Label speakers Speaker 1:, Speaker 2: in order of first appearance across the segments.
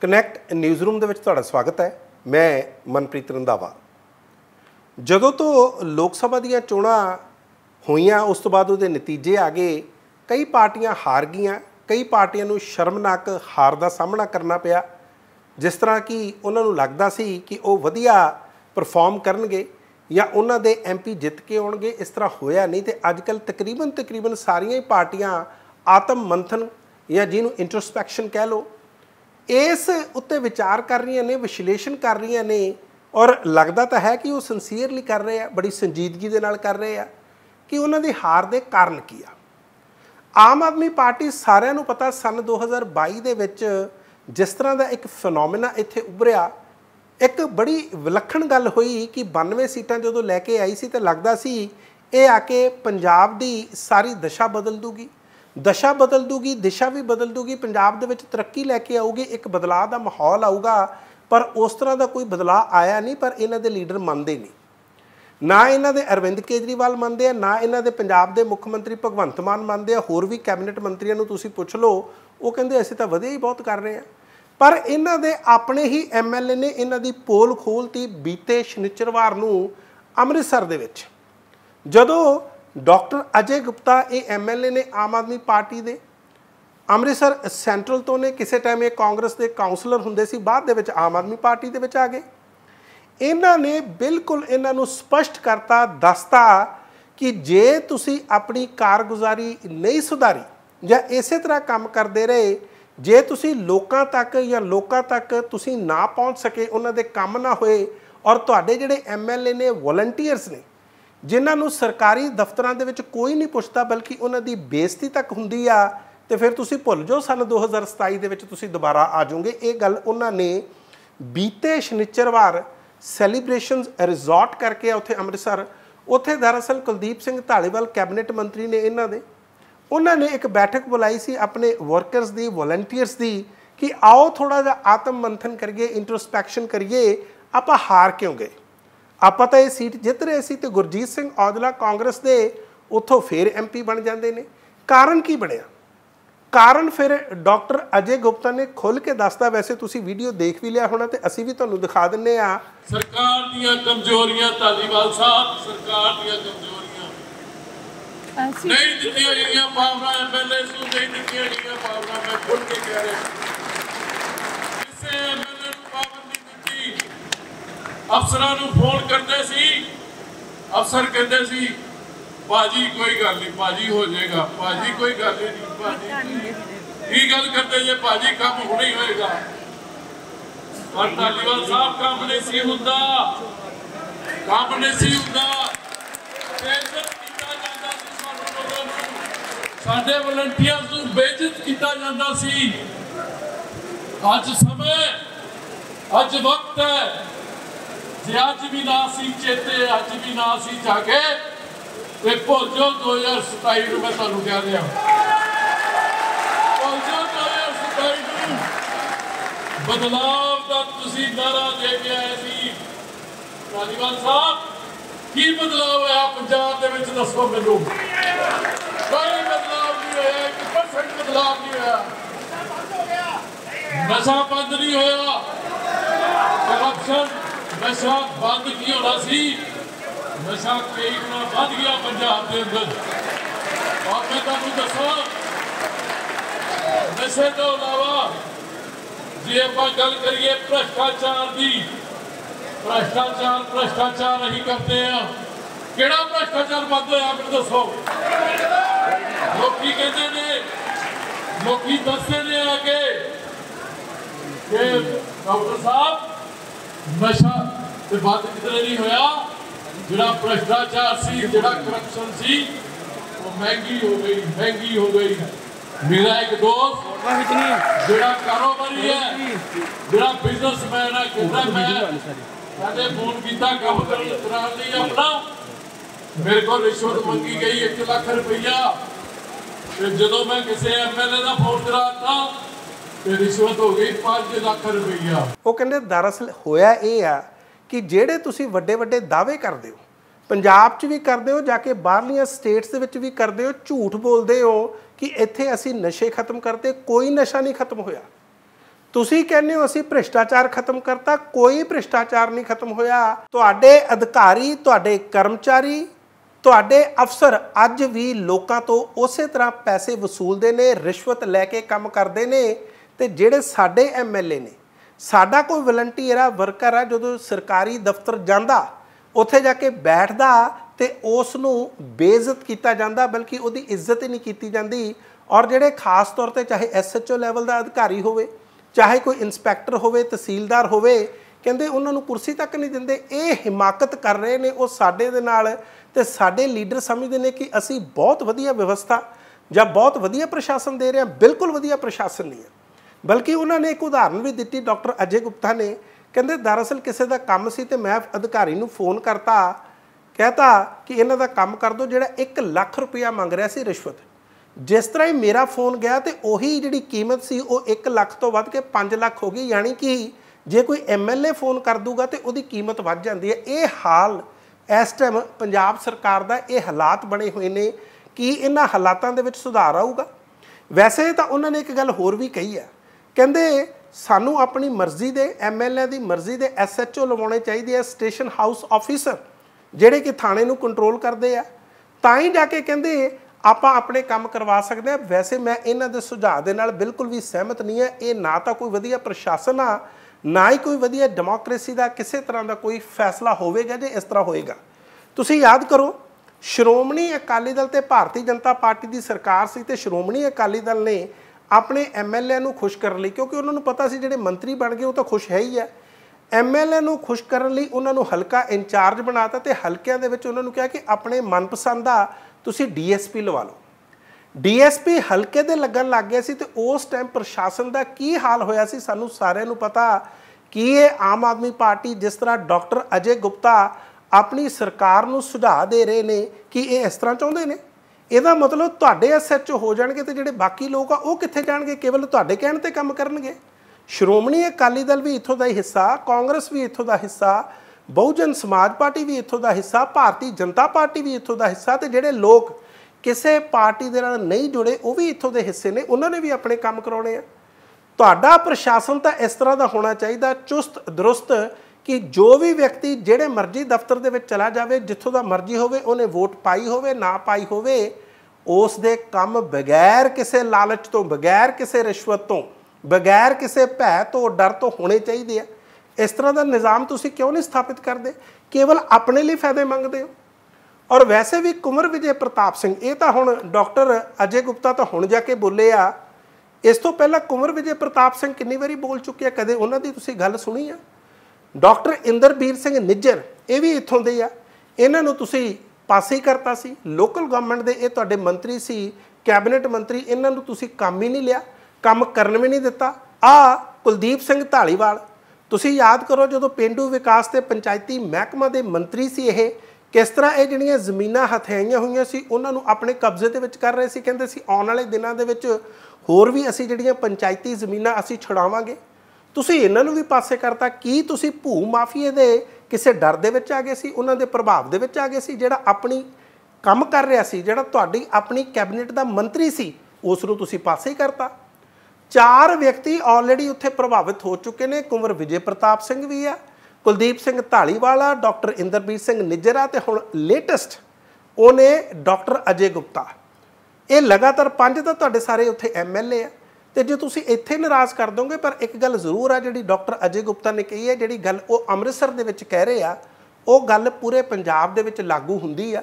Speaker 1: Connect news room ਦੇ ਵਿੱਚ ਤੁਹਾਡਾ ਸਵਾਗਤ ਹੈ ਮੈਂ ਮਨਪ੍ਰੀਤ ਰੰਦਾਵਾ ਜਦੋਂ ਤੋਂ ਲੋਕ ਸਭਾ ਦੀਆਂ ਚੋਣਾਂ ਹੋਈਆਂ ਉਸ ਤੋਂ ਬਾਅਦ ਉਹਦੇ ਨਤੀਜੇ ਆ ਗਏ ਕਈ ਪਾਰਟੀਆਂ ਹਾਰ ਗਈਆਂ ਕਈ ਪਾਰਟੀਆਂ ਨੂੰ ਸ਼ਰਮਨਾਕ ਹਾਰ ਦਾ ਸਾਹਮਣਾ ਕਰਨਾ ਪਿਆ ਜਿਸ ਤਰ੍ਹਾਂ ਕਿ ਉਹਨਾਂ ਨੂੰ ਲੱਗਦਾ ਸੀ ਕਿ ਉਹ ਵਧੀਆ ਪਰਫਾਰਮ ਕਰਨਗੇ ਜਾਂ ਉਹਨਾਂ ਦੇ ਐਮਪੀ ਜਿੱਤ ਕੇ ਆਉਣਗੇ ਇਸ ਤਰ੍ਹਾਂ ਹੋਇਆ ਨਹੀਂ ਤੇ ਅੱਜ ਕੱਲ ਤਕਰੀਬਨ ਤਕਰੀਬਨ ਸਾਰੀਆਂ ਹੀ ਪਾਰਟੀਆਂ ਆਤਮ ਮੰਥਨ ਜਾਂ ਜਿਹਨੂੰ ਇੰਟਰਸਪੈਕਸ਼ਨ ਕਹਿ ਲੋ ਇਸ ਉੱਤੇ ਵਿਚਾਰ ਕਰ ਰਹੀਆਂ ਨੇ ਵਿਸ਼ਲੇਸ਼ਣ ਕਰ ਰਹੀਆਂ ਨੇ ਔਰ ਲੱਗਦਾ ਤਾਂ ਹੈ ਕਿ ਉਹ ਸਿੰਸੀਅਰਲੀ ਕਰ ਰਹੇ ਆ ਬੜੀ ਸੰਜੀਦਗੀ ਦੇ ਨਾਲ ਕਰ ਰਹੇ ਆ ਕਿ ਉਹਨਾਂ ਦੀ ਹਾਰ ਦੇ ਕਾਰਨ ਕੀ ਆ ਆਮ ਆਦਮੀ ਪਾਰਟੀ ਸਾਰਿਆਂ ਨੂੰ ਪਤਾ ਸਨ 2022 ਦੇ ਵਿੱਚ ਜਿਸ ਤਰ੍ਹਾਂ ਦਾ ਇੱਕ ਫੀਨੋਮੈਨਾ ਇੱਥੇ ਉੱਭਰਿਆ ਇੱਕ ਬੜੀ ਵਿਲੱਖਣ ਗੱਲ ਹੋਈ ਕਿ 92 ਸੀਟਾਂ ਜਦੋਂ ਲੈ ਕੇ ਆਈ ਸੀ ਤੇ ਲੱਗਦਾ ਸੀ ਇਹ ਆ ਕੇ ਪੰਜਾਬ ਦੀ ਸਾਰੀ ਦਸ਼ਾ ਬਦਲ ਦੂਗੀ ਦਸ਼ਾ ਬਦਲ ਦੂਗੀ ਦਿਸ਼ਾ ਵੀ ਬਦਲ ਦੂਗੀ ਪੰਜਾਬ ਦੇ ਵਿੱਚ ਤਰੱਕੀ ਲੈ ਕੇ ਆਊਗੀ ਇੱਕ ਬਦਲਾਅ ਦਾ ਮਾਹੌਲ ਆਊਗਾ ਪਰ ਉਸ ਤਰ੍ਹਾਂ ਦਾ ਕੋਈ ਬਦਲਾਅ ਆਇਆ ਨਹੀਂ ਪਰ ਇਹਨਾਂ ਦੇ ਲੀਡਰ ਮੰਨਦੇ ਨਹੀਂ ਨਾ ਇਹਨਾਂ ਦੇ ਅਰਵਿੰਦ ਕੇਜਰੀਵਾਲ ਮੰਨਦੇ ਆ ਨਾ ਇਹਨਾਂ ਦੇ ਪੰਜਾਬ ਦੇ ਮੁੱਖ ਮੰਤਰੀ ਭਗਵੰਤ ਮਾਨ ਮੰਨਦੇ ਆ ਹੋਰ ਵੀ ਕੈਬਨਿਟ ਮੰਤਰੀਆਂ ਨੂੰ ਤੁਸੀਂ ਪੁੱਛ ਲਓ ਉਹ ਕਹਿੰਦੇ ਅਸੀਂ ਤਾਂ ਵਧੀਆ ਹੀ ਬਹੁਤ ਕਰ ਰਹੇ ਆ ਪਰ ਇਹਨਾਂ ਦੇ ਆਪਣੇ ਹੀ ਐਮਐਲਏ ਨੇ ਇਹਨਾਂ ਦੀ ਪੋਲ ਖੋਲਤੀ ਬੀਤੇ ਸ਼ਨੀਚਰਵਾਰ ਨੂੰ ਅੰਮ੍ਰਿਤਸਰ ਦੇ ਵਿੱਚ ਜਦੋਂ ਡਾਕਟਰ ਅਜੇ ਗੁਪਤਾ ਇਹ ਐਮਐਲਏ ਨੇ ਆਮ ਆਦਮੀ ਪਾਰਟੀ ਦੇ ਅੰਮ੍ਰਿਤਸਰ ਸੈਂਟਰਲ ਤੋਂ ਨੇ ਕਿਸੇ ਟਾਈਮ ਇਹ ਕਾਂਗਰਸ ਦੇ ਕਾਉਂਸਲਰ ਹੁੰਦੇ ਸੀ ਬਾਅਦ ਦੇ ਵਿੱਚ ਆਮ ਆਦਮੀ ਪਾਰਟੀ ਦੇ ਵਿੱਚ ਆ ਗਏ ਇਹਨਾਂ ਨੇ ਬਿਲਕੁਲ ਇਹਨਾਂ ਨੂੰ ਸਪਸ਼ਟ ਕਰਤਾ ਦੱਸਤਾ ਕਿ ਜੇ ਤੁਸੀਂ ਆਪਣੀ ਕਾਰਗੁਜ਼ਾਰੀ ਨਹੀਂ ਸੁਧਾਰੀ ਜਾਂ ਇਸੇ ਤਰ੍ਹਾਂ ਕੰਮ ਕਰਦੇ ਰਹੇ ਜੇ ਤੁਸੀਂ ਲੋਕਾਂ ਤੱਕ ਜਾਂ ਲੋਕਾਂ ਤੱਕ ਤੁਸੀਂ ਨਾ ਪਹੁੰਚ ਸਕੇ ਉਹਨਾਂ ਦੇ ਕੰਮ ਨਾ ਹੋਏ ਔਰ ਤੁਹਾਡੇ ਜਿਹੜੇ ਐਮਐਲਏ ਨੇ ਵੋਲੰਟੀਅਰਸ ਨੇ ਜਿਨ੍ਹਾਂ ਨੂੰ ਸਰਕਾਰੀ ਦਫ਼ਤਰਾਂ ਦੇ ਵਿੱਚ ਕੋਈ ਨਹੀਂ ਪੁੱਛਦਾ ਬਲਕਿ ਉਹਨਾਂ ਦੀ ਬੇਇੱਜ਼ਤੀ ਤੱਕ ਹੁੰਦੀ ਆ ਤੇ ਫਿਰ ਤੁਸੀਂ ਭੁੱਲ ਜਾਓ ਸਾਲ 2027 ਦੇ ਵਿੱਚ ਤੁਸੀਂ ਦੁਬਾਰਾ ਆ ਜਾਓਗੇ ਇਹ ਗੱਲ ਉਹਨਾਂ ਨੇ ਬੀਤੇ ਸ਼ਨੀਚਰਵਾਰ ਸੈਲੀਬ੍ਰੇਸ਼ਨਸ ਰਿਜ਼ੋਰਟ ਕਰਕੇ ਉੱਥੇ ਅੰਮ੍ਰਿਤਸਰ ਉੱਥੇ ਦਰਅਸਲ ਕੁਲਦੀਪ ਸਿੰਘ ਢਾਲੇਵਾਲ ਕੈਬਨਿਟ ਮੰਤਰੀ ਨੇ ਇਹਨਾਂ ਦੇ ਉਹਨਾਂ ਨੇ ਇੱਕ ਬੈਠਕ ਬੁਲਾਈ ਸੀ ਆਪਣੇ ਵਰਕਰਸ ਦੀ ਵੋਲੰਟੀਅਰਸ ਦੀ ਕਿ ਆਓ ਥੋੜਾ ਜਿਹਾ ਆਤਮ ਮੰਥਨ ਕਰੀਏ ਇੰਟਰੋਸਪੈਕਸ਼ਨ ਕਰੀਏ ਆਪਾਂ ਹਾਰ ਕਿਉਂ ਗਏ ਆਪਾਂ ਤਾਂ ਇਹ ਸੀਟ ਜਿੱਤ ਰਹੇ ਸੀ ਤੇ ਗੁਰਜੀਤ ਸਿੰਘ ਔਜਲਾ ਕਾਂਗਰਸ ਦੇ ਉਥੋਂ ਫੇਰ ਐਮਪੀ ਬਣ ਜਾਂਦੇ ਨੇ ਕਾਰਨ ਕੀ ਬਣਿਆ ਕਾਰਨ ਫਿਰ ਡਾਕਟਰ ਅਜੇ ਗੁਪਤਾ ਨੇ ਖੁੱਲ ਕੇ ਦੱਸਦਾ ਵੈਸੇ ਤੁਸੀਂ ਵੀਡੀਓ ਦੇਖ ਵੀ ਲਿਆ ਹੋਣਾ ਤੇ ਅਸੀਂ ਵੀ ਤੁਹਾਨੂੰ ਦਿਖਾ ਦਿੰਨੇ ਆ
Speaker 2: ਸਰਕਾਰ ਦੀਆਂ ਕਮਜ਼ੋਰੀਆਂ ਤਾਲੀਵਾਲ ਸਾਹਿਬ ਸਰਕਾਰ ਦੀਆਂ ਕਮਜ਼ੋਰੀਆਂ ਨਹੀਂ ਦਿੱਤੀਆਂ ਜਿਹੜੀਆਂ ਪਾਵਰਾਂ ਐਮਐਲਏ ਨੂੰ ਨਹੀਂ ਦਿੱਤੀਆਂ ਜਿਹੜੀਆਂ ਪਾਵਰਾਂ ਮੈਂ ਖੁੱਲ ਕੇ ਕਹਿ ਰਿਹਾ ਇਸੇ ਅਫਸਰਾਂ ਨੂੰ ਫੋਨ ਕਰਦੇ ਸੀ ਅਫਸਰ ਕਹਿੰਦੇ ਸੀ ਬਾਜੀ ਕੋਈ ਗੱਲ ਨਹੀਂ ਬਾਜੀ ਹੋ ਜਾਏਗਾ ਬਾਜੀ ਕੋਈ ਗੱਲ ਨਹੀਂ ਬਾਜੀ ਕੀ ਗੱਲ ਕਰਦੇ ਜੇ ਬਾਜੀ ਕੰਮ ਹੁਣੇ ਹੀ ਹੋਏਗਾ ਪਰ ਤਾਲੀਵਾਲ ਸਾਹਿਬ ਕੰਮ ਨਹੀਂ ਸੀ ਹੁੰਦਾ ਕੰਮ ਨਹੀਂ ਸੀ ਹੁੰਦਾ ਸਾਡੇ ਵਲੰਟੀਅਰਸ ਨੂੰ ਬੇਇੱਜ਼ਤ ਕੀਤਾ ਜਾਂਦਾ ਸੀ ਅੱਜ ਸਮੇਂ ਅੱਜ ਵਕਤ ਹੈ ਜੇ ਅੱਜ ਵੀ ਨਾ ਸੀ ਚੇਤੇ ਅੱਜ ਵੀ ਨਾ ਸੀ ਜਾਗੇ ਤੇ ਭੁੱਲ 2027 ਨੂੰ ਮੈਂ ਤੁਹਾਨੂੰ ਕਹਿ ਰਿਹਾ ਭੁੱਲ 2027 ਨੂੰ ਬਦਲਾਵ ਦਾ ਤੁਸੀਂ ਨਾਰਾ ਦੇ ਕੇ ਆਏ ਸੀ ਰਾਜੀਵਾਲ ਸਾਹਿਬ ਕੀ ਬਦਲਾਵ ਹੋਇਆ ਪੰਜਾਬ ਦੇ ਵਿੱਚ ਦੱਸੋ ਮੈਨੂੰ ਕੋਈ ਬਦਲਾਵ ਨਹੀਂ ਹੋਇਆ ਕਿ ਪਰਸੈਂਟ ਬਦਲਾਵ ਨਹੀਂ ਹੋਇਆ ਨਸ਼ਾ ਬੰਦ ਨਹੀਂ ਹੋਇਆ ਕਰਪਸ਼ਨ ਨਸ਼ਾ ਬੰਦ ਕੀ ਹੋਣਾ ਸੀ ਨਸ਼ਾ ਕਈ ਗੁਣਾ ਵੱਧ ਗਿਆ ਪੰਜਾਬ ਦੇ ਅੰਦਰ ਆਪੇ ਤੁਹਾਨੂੰ ਦੱਸਾਂ ਨਸ਼ੇ ਤੋਂ ਇਲਾਵਾ ਜੇ ਆਪਾਂ ਗੱਲ ਕਰੀਏ ਭ੍ਰਸ਼ਟਾਚਾਰ ਦੀ ਭ੍ਰਸ਼ਟਾਚਾਰ ਭ੍ਰਸ਼ਟਾਚਾਰ ਅਸੀਂ ਕਰਦੇ ਆ ਕਿਹੜਾ ਭ੍ਰਸ਼ਟਾਚਾਰ ਵੱਧ ਹੋਇਆ ਮੈਨੂੰ ਦੱਸੋ ਲੋਕੀ ਕਹਿੰਦੇ ਨੇ ਲੋਕੀ ਦੱਸਦੇ ਨੇ ਆ ਕੇ ਕਿ ਡਾਕਟਰ ਸਾਹਿਬ ਨਸ਼ਾ ਤੇ ਬੰਦ ਕਿਤੇ ਨਹੀਂ ਹੋਇਆ ਜਿਹੜਾ ਭ੍ਰਸ਼ਟਾਚਾਰ ਸੀ ਜਿਹੜਾ ਕਰਪਸ਼ਨ ਸੀ ਉਹ ਮਹਿੰਗੀ ਹੋ ਗਈ ਮਹਿੰਗੀ ਹੋ ਗਈ ਮੇਰਾ ਇੱਕ ਦੋਸਤ ਜਿਹੜਾ ਕਾਰੋਬਾਰੀ ਹੈ ਜਿਹੜਾ ਬਿਜ਼ਨਸਮੈਨ ਹੈ ਕਹਿੰਦਾ ਮੈਂ ਸਾਡੇ ਫੋਨ ਕੀਤਾ ਕੰਮ ਕਰਨ ਤਰ੍ਹਾਂ ਲਈ ਆਪਣਾ ਮੇਰੇ ਕੋਲ ਰਿਸ਼ਵਤ ਮੰਗੀ ਗਈ 1 ਲੱਖ ਰੁਪਈਆ ਤੇ ਜਦੋਂ ਮੈਂ ਕਿਸੇ ਐਮਐਲਏ ਦਾ ਫੋਨ ਕਰਾਤਾ ਤੇ ਰਿਸ਼ਵਤ ਹੋ ਗਈ 5 ਲੱਖ ਰੁਪਈਆ
Speaker 1: ਉਹ ਕਹਿੰਦੇ ਦਰਅਸਲ ਹੋਇਆ ਇਹ ਆ ਕਿ ਜਿਹੜੇ ਤੁਸੀਂ ਵੱਡੇ ਵੱਡੇ ਦਾਅਵੇ ਕਰਦੇ ਹੋ ਪੰਜਾਬ 'ਚ ਵੀ ਕਰਦੇ ਹੋ ਜਾ ਕੇ ਬਾਹਰਲੀਆਂ ਸਟੇਟਸ ਦੇ ਵਿੱਚ ਵੀ ਕਰਦੇ ਹੋ ਝੂਠ ਬੋਲਦੇ ਹੋ ਕਿ ਇੱਥੇ ਅਸੀਂ ਨਸ਼ੇ ਖਤਮ ਕਰਤੇ ਕੋਈ ਨਸ਼ਾ ਨਹੀਂ ਖਤਮ ਹੋਇਆ ਤੁਸੀਂ ਕਹਿੰਦੇ ਹੋ ਅਸੀਂ ਭ੍ਰਿਸ਼ਟਾਚਾਰ ਖਤਮ ਕਰਤਾ ਕੋਈ ਭ੍ਰਿਸ਼ਟਾਚਾਰ ਨਹੀਂ ਖਤਮ ਹੋਇਆ ਤੁਹਾਡੇ ਅਧਿਕਾਰੀ ਤੁਹਾਡੇ ਕਰਮਚਾਰੀ ਤੁਹਾਡੇ ਅਫਸਰ ਅੱਜ ਵੀ ਲੋਕਾਂ ਤੋਂ ਉਸੇ ਤਰ੍ਹਾਂ ਪੈਸੇ ਵਸੂਲਦੇ ਨੇ ਰਿਸ਼ਵਤ ਲੈ ਕੇ ਕੰਮ ਕਰਦੇ ਨੇ ਤੇ ਜਿਹੜੇ ਸਾਡੇ ਐਮਐਲਏ ਨੇ ਸਾਡਾ ਕੋਈ ਵਲੰਟੀਅਰ ਆ ਵਰਕਰ ਆ ਜਦੋਂ ਸਰਕਾਰੀ ਦਫ਼ਤਰ ਜਾਂਦਾ ਉੱਥੇ ਜਾ ਕੇ ਬੈਠਦਾ ਤੇ ਉਸ ਨੂੰ ਬੇਇੱਜ਼ਤ ਕੀਤਾ ਜਾਂਦਾ ਬਲਕਿ ਉਹਦੀ ਇੱਜ਼ਤ ਹੀ ਨਹੀਂ ਕੀਤੀ ਜਾਂਦੀ ਔਰ ਜਿਹੜੇ ਖਾਸ ਤੌਰ ਤੇ ਚਾਹੇ ਐਸਐਚਓ ਲੈਵਲ ਦਾ ਅਧਿਕਾਰੀ ਹੋਵੇ ਚਾਹੇ ਕੋਈ ਇਨਸਪੈਕਟਰ ਹੋਵੇ ਤਹਿਸੀਲਦਾਰ ਹੋਵੇ ਕਹਿੰਦੇ ਉਹਨਾਂ ਨੂੰ ਕੁਰਸੀ ਤੱਕ ਨਹੀਂ ਦਿੰਦੇ ਇਹ ਹਿਮਾਕਤ ਕਰ ਰਹੇ ਨੇ ਉਹ ਸਾਡੇ ਦੇ ਨਾਲ ਤੇ ਸਾਡੇ ਲੀਡਰ ਸਮਝਦੇ ਨੇ ਕਿ ਅਸੀਂ ਬਹੁਤ ਵਧੀਆ ਵਿਵਸਥਾ ਜਾਂ ਬਹੁਤ ਵਧੀਆ ਪ੍ਰਸ਼ਾਸਨ ਦੇ ਰਹੇ ਹਾਂ ਬਿਲਕੁਲ ਵਧੀਆ ਪ੍ਰਸ਼ਾਸਨ ਨਹੀਂ ਹੈ ਬਲਕਿ ਉਹਨਾਂ ਨੇ ਇੱਕ ਉਦਾਹਰਨ ਵੀ ਦਿੱਤੀ ਡਾਕਟਰ ਅਜੇ ਗੁਪਤਾ ਨੇ ਕਹਿੰਦੇ ਦਰਅਸਲ ਕਿਸੇ ਦਾ ਕੰਮ ਸੀ ਤੇ ਮੈਂ ਅਧਿਕਾਰੀ ਨੂੰ ਫੋਨ ਕਰਤਾ ਕਹਤਾ ਕਿ ਇਹਨਾਂ ਦਾ ਕੰਮ ਕਰ ਦਿਓ ਜਿਹੜਾ 1 ਲੱਖ ਰੁਪਇਆ ਮੰਗ ਰਿਹਾ ਸੀ ਰਿਸ਼ਵਤ ਜਿਸ ਤਰ੍ਹਾਂ ਹੀ ਮੇਰਾ ਫੋਨ ਗਿਆ ਤੇ ਉਹੀ ਜਿਹੜੀ ਕੀਮਤ ਸੀ ਉਹ 1 ਲੱਖ ਤੋਂ ਵੱਧ ਕੇ 5 ਲੱਖ ਹੋ ਗਈ ਯਾਨੀ ਕਿ ਜੇ ਕੋਈ ਐਮਐਲਏ ਫੋਨ ਕਰ ਦੂਗਾ ਤੇ ਉਹਦੀ ਕੀਮਤ ਵੱਧ ਜਾਂਦੀ ਹੈ ਇਹ ਹਾਲ ਇਸ ਟਾਈਮ ਪੰਜਾਬ ਸਰਕਾਰ ਦਾ ਇਹ ਹਾਲਾਤ ਬਣੇ ਹੋਏ ਨੇ ਕਿ ਇਹਨਾਂ ਹਾਲਾਤਾਂ ਦੇ ਵਿੱਚ ਸੁਧਾਰ ਆਊਗਾ ਵੈਸੇ ਤਾਂ ਉਹਨਾਂ ਨੇ ਇੱਕ ਗੱਲ ਹੋਰ ਵੀ ਕਹੀ ਹੈ ਕਹਿੰਦੇ ਸਾਨੂੰ ਆਪਣੀ ਮਰਜ਼ੀ ਦੇ ਐਮਐਲਏ ਦੀ ਮਰਜ਼ੀ ਦੇ ਐਸਐਚਓ ਲਵਾਉਣੇ ਚਾਹੀਦੇ ਆ ਸਟੇਸ਼ਨ ਹਾਊਸ ਆਫੀਸਰ ਜਿਹੜੇ ਕਿ ਥਾਣੇ ਨੂੰ ਕੰਟਰੋਲ ਕਰਦੇ ਆ ਤਾਂ ਹੀ ਜਾ ਕੇ ਕਹਿੰਦੇ ਆਪਾਂ ਆਪਣੇ ਕੰਮ ਕਰਵਾ ਸਕਦੇ ਆ ਵੈਸੇ ਮੈਂ ਇਹਨਾਂ ਦੇ ਸੁਝਾਅ ਦੇ ਨਾਲ ਬਿਲਕੁਲ ਵੀ ਸਹਿਮਤ ਨਹੀਂ ਆ ਇਹ ਨਾ ਤਾਂ ਕੋਈ ਵਧੀਆ ਪ੍ਰਸ਼ਾਸਨ ਆ ਨਾ ਹੀ ਕੋਈ ਵਧੀਆ ਡੈਮੋਕ੍ਰੇਸੀ ਦਾ ਕਿਸੇ ਤਰ੍ਹਾਂ ਦਾ ਕੋਈ ਫੈਸਲਾ ਹੋਵੇਗਾ ਜੇ ਇਸ ਤਰ੍ਹਾਂ ਹੋਏਗਾ ਤੁਸੀਂ ਯਾਦ ਕਰੋ ਸ਼੍ਰੋਮਣੀ ਅਕਾਲੀ ਦਲ ਤੇ ਭਾਰਤੀ ਜਨਤਾ ਪਾਰਟੀ ਦੀ ਸਰਕਾਰ ਸੀ ਤੇ ਸ਼੍ਰੋਮਣੀ ਅਕਾਲੀ ਦਲ ਨੇ ਆਪਣੇ ਐਮਐਲਏ ਨੂੰ ਖੁਸ਼ ਕਰਨ ਲਈ ਕਿਉਂਕਿ ਉਹਨਾਂ ਨੂੰ ਪਤਾ ਸੀ ਜਿਹੜੇ ਮੰਤਰੀ ਬਣ ਗਏ ਉਹ ਤਾਂ ਖੁਸ਼ ਹੈ ਹੀ ਆ ਐਮਐਲਏ ਨੂੰ ਖੁਸ਼ ਕਰਨ ਲਈ ਉਹਨਾਂ ਨੂੰ ਹਲਕਾ ਇੰਚਾਰਜ ਬਣਾਤਾ ਤੇ ਹਲਕਿਆਂ ਦੇ ਵਿੱਚ ਉਹਨਾਂ ਨੂੰ ਕਿਹਾ ਕਿ ਆਪਣੇ ਮਨਪਸੰਦ ਦਾ ਤੁਸੀਂ ਡੀਐਸਪੀ ਲਵਾ ਲਓ ਡੀਐਸਪੀ ਹਲਕੇ ਦੇ ਲੱਗਣ ਲੱਗ ਗਿਆ ਸੀ ਤੇ ਉਸ ਟਾਈਮ ਪ੍ਰਸ਼ਾਸਨ ਦਾ ਕੀ ਹਾਲ ਹੋਇਆ ਸੀ ਸਾਨੂੰ ਸਾਰਿਆਂ ਨੂੰ ਪਤਾ ਕਿ ਇਹ ਆਮ ਆਦਮੀ ਪਾਰਟੀ ਜਿਸ ਤਰ੍ਹਾਂ ਡਾਕਟਰ ਅਜੇ ਗੁਪਤਾ ਆਪਣੀ ਸਰਕਾਰ ਨੂੰ ਸੁਧਾ ਦੇ ਰਹੇ ਨੇ ਕਿ ਇਹ ਇਸ ਤਰ੍ਹਾਂ ਚਾਹੁੰਦੇ ਨੇ ਇਹਦਾ ਮਤਲਬ ਤੁਹਾਡੇ ਐਸਐਚ ਹੋ ਜਾਣਗੇ ਤੇ ਜਿਹੜੇ ਬਾਕੀ ਲੋਕ ਆ ਉਹ ਕਿੱਥੇ ਜਾਣਗੇ ਕੇਵਲ ਤੁਹਾਡੇ ਕਹਿਣ ਤੇ ਕੰਮ ਕਰਨਗੇ ਸ਼੍ਰੋਮਣੀ ਅਕਾਲੀ ਦਲ ਵੀ ਇੱਥੋਂ ਦਾ ਹਿੱਸਾ ਕਾਂਗਰਸ ਵੀ ਇੱਥੋਂ ਦਾ ਹਿੱਸਾ ਬਹੁਜਨ ਸਮਾਜ ਪਾਰਟੀ ਵੀ ਇੱਥੋਂ ਦਾ ਹਿੱਸਾ ਭਾਰਤੀ ਜਨਤਾ ਪਾਰਟੀ ਵੀ ਇੱਥੋਂ ਦਾ ਹਿੱਸਾ ਤੇ ਜਿਹੜੇ ਲੋਕ ਕਿਸੇ ਪਾਰਟੀ ਦੇ ਨਾਲ ਨਹੀਂ ਜੁੜੇ ਉਹ ਵੀ ਇੱਥੋਂ ਦੇ ਹਿੱਸੇ ਨੇ ਉਹਨਾਂ ਨੇ ਵੀ ਆਪਣੇ ਕੰਮ ਕਰਾਉਣੇ ਆ ਤੁਹਾਡਾ ਪ੍ਰਸ਼ਾਸਨ ਤਾਂ ਇਸ ਤਰ੍ਹਾਂ ਦਾ ਹੋਣਾ ਚਾਹੀਦਾ ਚੁਸਤ ਦਰੁਸਤ ਕਿ ਜੋ ਵੀ ਵਿਅਕਤੀ ਜਿਹੜੇ ਮਰਜ਼ੀ ਦਫ਼ਤਰ ਦੇ ਵਿੱਚ ਚਲਾ ਜਾਵੇ ਜਿੱਥੋਂ ਦਾ ਮਰਜ਼ੀ ਹੋਵੇ ਉਹਨੇ ਵੋਟ ਪਾਈ ਹੋਵੇ ਨਾ ਪਾਈ ਹੋਵੇ ਉਸ ਦੇ ਕੰਮ ਬਗੈਰ ਕਿਸੇ ਲਾਲਚ ਤੋਂ ਬਗੈਰ ਕਿਸੇ ਰਿਸ਼ਵਤ ਤੋਂ ਬਗੈਰ ਕਿਸੇ ਭੈ ਤੋਂ ਡਰ ਤੋਂ ਹੋਣੇ ਚਾਹੀਦੇ ਆ ਇਸ ਤਰ੍ਹਾਂ ਦਾ ਨਿਜ਼ਾਮ ਤੁਸੀਂ ਕਿਉਂ ਨਹੀਂ ਸਥਾਪਿਤ ਕਰਦੇ ਕੇਵਲ ਆਪਣੇ ਲਈ ਫਾਇਦੇ ਮੰਗਦੇ ਹੋ ਔਰ ਵੈਸੇ ਵੀ ਕੁਮਰ ਵਿਜੇ ਪ੍ਰਤਾਪ ਸਿੰਘ ਇਹ ਤਾਂ ਹੁਣ ਡਾਕਟਰ ਅਜੇ ਗੁਪਤਾ ਤਾਂ ਹੁਣ ਜਾ ਕੇ ਬੋਲੇ ਆ ਇਸ ਤੋਂ ਪਹਿਲਾਂ ਕੁਮਰ ਵਿਜੇ ਪ੍ਰਤਾਪ ਸਿੰਘ ਕਿੰਨੀ ਵਾਰੀ ਬੋਲ ਚੁੱਕੇ ਆ ਕਦੇ ਉਹਨਾਂ ਦੀ ਤੁਸੀਂ ਗੱਲ ਸੁਣੀ ਆ ਡਾਕਟਰ ਇੰਦਰਬੀਰ ਸਿੰਘ ਨਿੱਜਰ ਇਹ ਵੀ ਇੱਥੋਂ ਦੇ ਆ ਇਹਨਾਂ ਨੂੰ ਤੁਸੀਂ ਪਾਸੇ ਕਰਤਾ ਸੀ ਲੋਕਲ ਗਵਰਨਮੈਂਟ ਦੇ ਇਹ ਤੁਹਾਡੇ ਮੰਤਰੀ ਸੀ ਕੈਬਨਿਟ ਮੰਤਰੀ ਇਹਨਾਂ ਨੂੰ ਤੁਸੀਂ ਕੰਮ ਹੀ ਨਹੀਂ ਲਿਆ ਕੰਮ ਕਰਨ ਵੀ ਨਹੀਂ ਦਿੱਤਾ ਆ ਕੁਲਦੀਪ ਸਿੰਘ ਢਾਲੀਵਾਲ ਤੁਸੀਂ ਯਾਦ ਕਰੋ ਜਦੋਂ ਪਿੰਡੂ ਵਿਕਾਸ ਤੇ ਪੰਚਾਇਤੀ ਮਹਿਕਮਾ ਦੇ ਮੰਤਰੀ ਸੀ ਇਹ ਕਿਸ ਤਰ੍ਹਾਂ ਇਹ ਜਿਹੜੀਆਂ ਜ਼ਮੀਨਾਂ ਹਥਿਆਈਆਂ ਹੋਈਆਂ ਸੀ ਉਹਨਾਂ ਨੂੰ ਆਪਣੇ ਕਬਜ਼ੇ ਦੇ ਵਿੱਚ ਕਰ ਰਹੇ ਸੀ ਕਹਿੰਦੇ ਸੀ ਆਉਣ ਵਾਲੇ ਦਿਨਾਂ ਦੇ ਵਿੱਚ ਹੋਰ ਵੀ ਅਸੀਂ ਜਿਹੜੀਆਂ ਪੰਚਾਇਤੀ ਜ਼ਮੀਨਾਂ ਅਸੀਂ ਛੁਡਾਵਾਂਗੇ ਤੁਸੀਂ ਇਹਨਾਂ ਨੂੰ ਵੀ ਪਾਸੇ ਕਰਤਾ ਕੀ ਤੁਸੀਂ ਭੂ ਮਾਫੀਏ ਦੇ ਕਿਸੇ ਡਰ ਦੇ ਵਿੱਚ ਆ ਗਏ ਸੀ ਉਹਨਾਂ ਦੇ ਪ੍ਰਭਾਵ ਦੇ ਵਿੱਚ ਆ ਗਏ ਸੀ ਜਿਹੜਾ ਆਪਣੀ ਕੰਮ ਕਰ ਰਿਹਾ ਸੀ ਜਿਹੜਾ ਤੁਹਾਡੀ ਆਪਣੀ ਕੈਬਨਿਟ ਦਾ ਮੰਤਰੀ ਸੀ ਉਸ ਨੂੰ ਤੁਸੀਂ ਪਾਸੇ ਕਰਤਾ ਚਾਰ ਵਿਅਕਤੀ ਆਲਰੇਡੀ ਉੱਥੇ ਪ੍ਰਭਾਵਿਤ ਹੋ ਚੁੱਕੇ ਨੇ ਕੁੰਵਰ ਵਿਜੇ ਪ੍ਰਤਾਪ ਸਿੰਘ ਵੀ ਆ ਕੁਲਦੀਪ ਸਿੰਘ ਢਾਲੀਵਾਲਾ ਡਾਕਟਰ ਇੰਦਰਬੀਰ ਸਿੰਘ ਨਿਜਰਾ ਤੇ ਹੁਣ ਲੇਟੈਸਟ ਉਹਨੇ ਡਾਕਟਰ ਅਜੇ ਗੁਪਤਾ ਇਹ ਲਗਾਤਾਰ ਪੰਜ ਤਾਂ ਤੁਹਾਡੇ ਸਾਰੇ ਉੱਥੇ ਐਮਐਲਏ ਆ ਤੇ ਜੇ ਤੁਸੀਂ ਇੱਥੇ ਨਾਰਾਜ਼ ਕਰ ਦੋਗੇ ਪਰ ਇੱਕ ਗੱਲ ਜ਼ਰੂਰ ਆ ਜਿਹੜੀ ਡਾਕਟਰ ਅਜੇ ਗੁਪਤਾ ਨੇ ਕਹੀ ਹੈ ਜਿਹੜੀ ਗੱਲ ਉਹ ਅੰਮ੍ਰਿਤਸਰ ਦੇ ਵਿੱਚ ਕਹਿ ਰਹੇ ਆ ਉਹ ਗੱਲ ਪੂਰੇ ਪੰਜਾਬ ਦੇ ਵਿੱਚ ਲਾਗੂ ਹੁੰਦੀ ਆ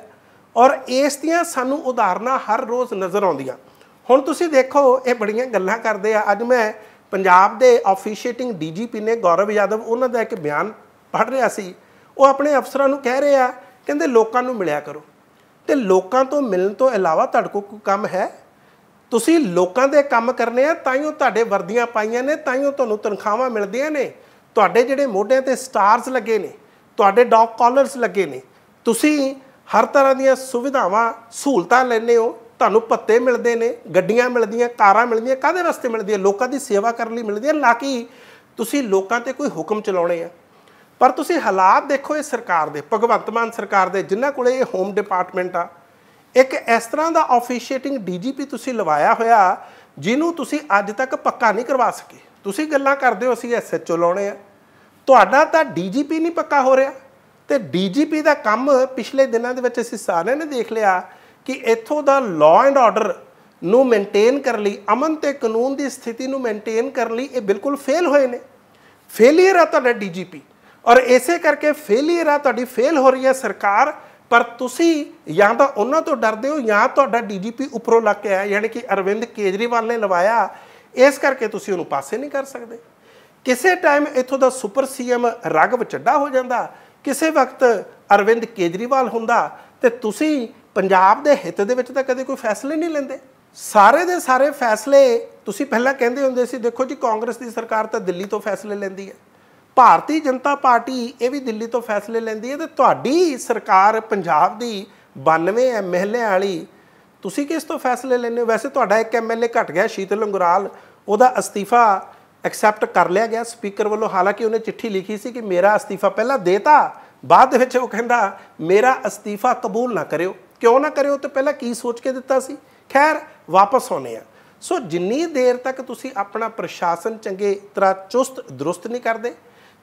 Speaker 1: ਔਰ ਇਸ ਦੀਆਂ ਸਾਨੂੰ ਉਦਾਹਰਨਾਂ ਹਰ ਰੋਜ਼ ਨਜ਼ਰ ਆਉਂਦੀਆਂ ਹੁਣ ਤੁਸੀਂ ਦੇਖੋ ਇਹ ਬੜੀਆਂ ਗੱਲਾਂ ਕਰਦੇ ਆ ਅੱਜ ਮੈਂ ਪੰਜਾਬ ਦੇ ਆਫੀਸ਼ੀਏਟਿੰਗ ਡੀਜੀਪੀ ਨੇ ਗੌਰਵ ਯਾਦਵ ਉਹਨਾਂ ਦਾ ਇੱਕ ਬਿਆਨ ਪੜ੍ਹ ਰਿਹਾ ਸੀ ਉਹ ਆਪਣੇ ਅਫਸਰਾਂ ਨੂੰ ਕਹਿ ਰਹੇ ਆ ਕਹਿੰਦੇ ਲੋਕਾਂ ਨੂੰ ਮਿਲਿਆ ਕਰੋ ਤੇ ਲੋਕਾਂ ਤੋਂ ਮਿਲਣ ਤੋਂ ਇਲਾਵਾ ਤੁਹਾਡੇ ਕੋਲ ਕੋਈ ਕੰਮ ਹੈ ਤੁਸੀਂ ਲੋਕਾਂ ਦੇ ਕੰਮ ਕਰਨੇ ਆ ਤਾਈਓ ਤੁਹਾਡੇ ਵਰਦੀਆਂ ਪਾਈਆਂ ਨੇ ਤਾਈਓ ਤੁਹਾਨੂੰ ਤਨਖਾਹਾਂ ਮਿਲਦੀਆਂ ਨੇ ਤੁਹਾਡੇ ਜਿਹੜੇ ਮੋਢਿਆਂ ਤੇ ਸਟਾਰਸ ਲੱਗੇ ਨੇ ਤੁਹਾਡੇ ਡੌਗ ਕਾਲਰਸ ਲੱਗੇ ਨੇ ਤੁਸੀਂ ਹਰ ਤਰ੍ਹਾਂ ਦੀਆਂ ਸੁਵਿਧਾਵਾਂ ਸਹੂਲਤਾਂ ਲੈਣੇ ਹੋ ਤੁਹਾਨੂੰ ਪੱਤੇ ਮਿਲਦੇ ਨੇ ਗੱਡੀਆਂ ਮਿਲਦੀਆਂ ਕਾਰਾਂ ਮਿਲਦੀਆਂ ਕਾਦੇ ਵਾਸਤੇ ਮਿਲਦੀਆਂ ਲੋਕਾਂ ਦੀ ਸੇਵਾ ਕਰਨ ਲਈ ਮਿਲਦੀਆਂ ਨਾ ਕਿ ਤੁਸੀਂ ਲੋਕਾਂ ਤੇ ਕੋਈ ਹੁਕਮ ਚਲਾਉਣੇ ਆ ਪਰ ਤੁਸੀਂ ਹਾਲਾਤ ਦੇਖੋ ਇਹ ਸਰਕਾਰ ਦੇ ਭਗਵੰਤ ਮਾਨ ਸਰਕਾਰ ਦੇ ਜਿਨ੍ਹਾਂ ਕੋਲੇ ਇਹ ਹੋਮ ਡਿਪਾਰਟਮੈਂਟ ਆ ਇੱਕ ਇਸ ਤਰ੍ਹਾਂ ਦਾ ਆਫੀਸ਼ੀਏਟਿੰਗ ਡੀਜੀਪੀ ਤੁਸੀਂ ਲਵਾਇਆ ਹੋਇਆ ਜਿਹਨੂੰ ਤੁਸੀਂ ਅੱਜ ਤੱਕ ਪੱਕਾ ਨਹੀਂ ਕਰਵਾ ਸਕੇ ਤੁਸੀਂ ਗੱਲਾਂ ਕਰਦੇ ਹੋ ਅਸੀਂ ਐਸਐਚਓ ਲਾਉਣੇ ਆ ਤੁਹਾਡਾ ਤਾਂ ਡੀਜੀਪੀ ਨਹੀਂ ਪੱਕਾ ਹੋ ਰਿਹਾ ਤੇ ਡੀਜੀਪੀ ਦਾ ਕੰਮ ਪਿਛਲੇ ਦਿਨਾਂ ਦੇ ਵਿੱਚ ਅਸੀਂ ਸਾਰਿਆਂ ਨੇ ਦੇਖ ਲਿਆ ਕਿ ਇੱਥੋਂ ਦਾ ਲਾਅ ਐਂਡ ਆਰਡਰ ਨੂੰ ਮੇਨਟੇਨ ਕਰਨ ਲਈ ਅਮਨ ਤੇ ਕਾਨੂੰਨ ਦੀ ਸਥਿਤੀ ਨੂੰ ਮੇਨਟੇਨ ਕਰਨ ਲਈ ਇਹ ਬਿਲਕੁਲ ਫੇਲ ਹੋਏ ਨੇ ਫੇਲਿਅਰ ਆ ਤੁਹਾਡਾ ਡੀਜੀਪੀ ਔਰ ਐਸੇ ਕਰਕੇ ਫੇਲਿਅਰ ਆ ਤੁਹਾਡੀ ਫੇਲ ਹੋ ਰਹੀ ਹੈ ਸਰਕਾਰ ਪਰ ਤੁਸੀਂ ਜਾਂ ਤਾਂ ਉਹਨਾਂ ਤੋਂ ਡਰਦੇ ਹੋ ਜਾਂ ਤੁਹਾਡਾ ਡੀਜੀਪੀ ਉੱਪਰੋਂ ਲੱਗ ਕੇ ਆਇਆ ਯਾਨੀ ਕਿ ਅਰਵਿੰਦ ਕੇਜਰੀਵਾਲ ਨੇ ਲਵਾਇਆ ਇਸ ਕਰਕੇ ਤੁਸੀਂ ਉਹਨੂੰ ਪਾਸੇ ਨਹੀਂ ਕਰ ਸਕਦੇ ਕਿਸੇ ਟਾਈਮ ਇੱਥੋਂ ਦਾ ਸੁਪਰ ਸੀਐਮ ਰਗ ਚੱਡਾ ਹੋ ਜਾਂਦਾ ਕਿਸੇ ਵਕਤ ਅਰਵਿੰਦ ਕੇਜਰੀਵਾਲ ਹੁੰਦਾ ਤੇ ਤੁਸੀਂ ਪੰਜਾਬ ਦੇ ਹਿੱਤ ਦੇ ਵਿੱਚ ਤਾਂ ਕਦੇ ਕੋਈ ਫੈਸਲੇ ਨਹੀਂ ਲੈਂਦੇ ਸਾਰੇ ਦੇ ਸਾਰੇ ਫੈਸਲੇ ਤੁਸੀਂ ਪਹਿਲਾਂ ਕਹਿੰਦੇ ਹੁੰਦੇ ਸੀ ਦੇਖੋ ਜੀ ਕਾਂਗਰਸ ਦੀ ਸਰਕਾਰ ਤਾਂ ਦਿੱਲੀ ਤੋਂ ਫੈਸਲੇ ਲੈਂਦੀ ਹੈ ਭਾਰਤੀ ਜਨਤਾ ਪਾਰਟੀ ਇਹ ਵੀ ਦਿੱਲੀ ਤੋਂ ਫੈਸਲੇ ਲੈਂਦੀ ਹੈ ਤੇ ਤੁਹਾਡੀ ਸਰਕਾਰ ਪੰਜਾਬ ਦੀ 92 ਐਮਐਲਏ ਵਾਲੀ ਤੁਸੀਂ ਕਿਸ ਤੋਂ ਫੈਸਲੇ ਲੈਂਦੇ ਹੋ ਵੈਸੇ ਤੁਹਾਡਾ ਇੱਕ ਐਮਐਲਏ ਘਟ ਗਿਆ ਸ਼ੀਤਲ ਲੰਗਰਾਲ ਉਹਦਾ ਅਸਤੀਫਾ ਐਕਸੈਪਟ ਕਰ ਲਿਆ ਗਿਆ ਸਪੀਕਰ ਵੱਲੋਂ ਹਾਲਾਂਕਿ ਉਹਨੇ ਚਿੱਠੀ ਲਿਖੀ ਸੀ ਕਿ ਮੇਰਾ ਅਸਤੀਫਾ ਪਹਿਲਾਂ ਦੇਤਾ ਬਾਅਦ ਵਿੱਚ ਉਹ ਕਹਿੰਦਾ ਮੇਰਾ ਅਸਤੀਫਾ ਕਬੂਲ ਨਾ ਕਰਿਓ ਕਿਉਂ ਨਾ ਕਰਿਓ ਤੇ ਪਹਿਲਾਂ ਕੀ ਸੋਚ ਕੇ ਦਿੱਤਾ ਸੀ ਖੈਰ ਵਾਪਸ ਆਉਨੇ ਆ ਸੋ ਜਿੰਨੀ ਦੇਰ ਤੱਕ ਤੁਸੀਂ ਆਪਣਾ ਪ੍ਰਸ਼ਾਸਨ ਚੰਗੇ ਤਰ੍ਹਾਂ ਚੁਸਤ ਦਰੁਸਤ ਨਹੀਂ ਕਰਦੇ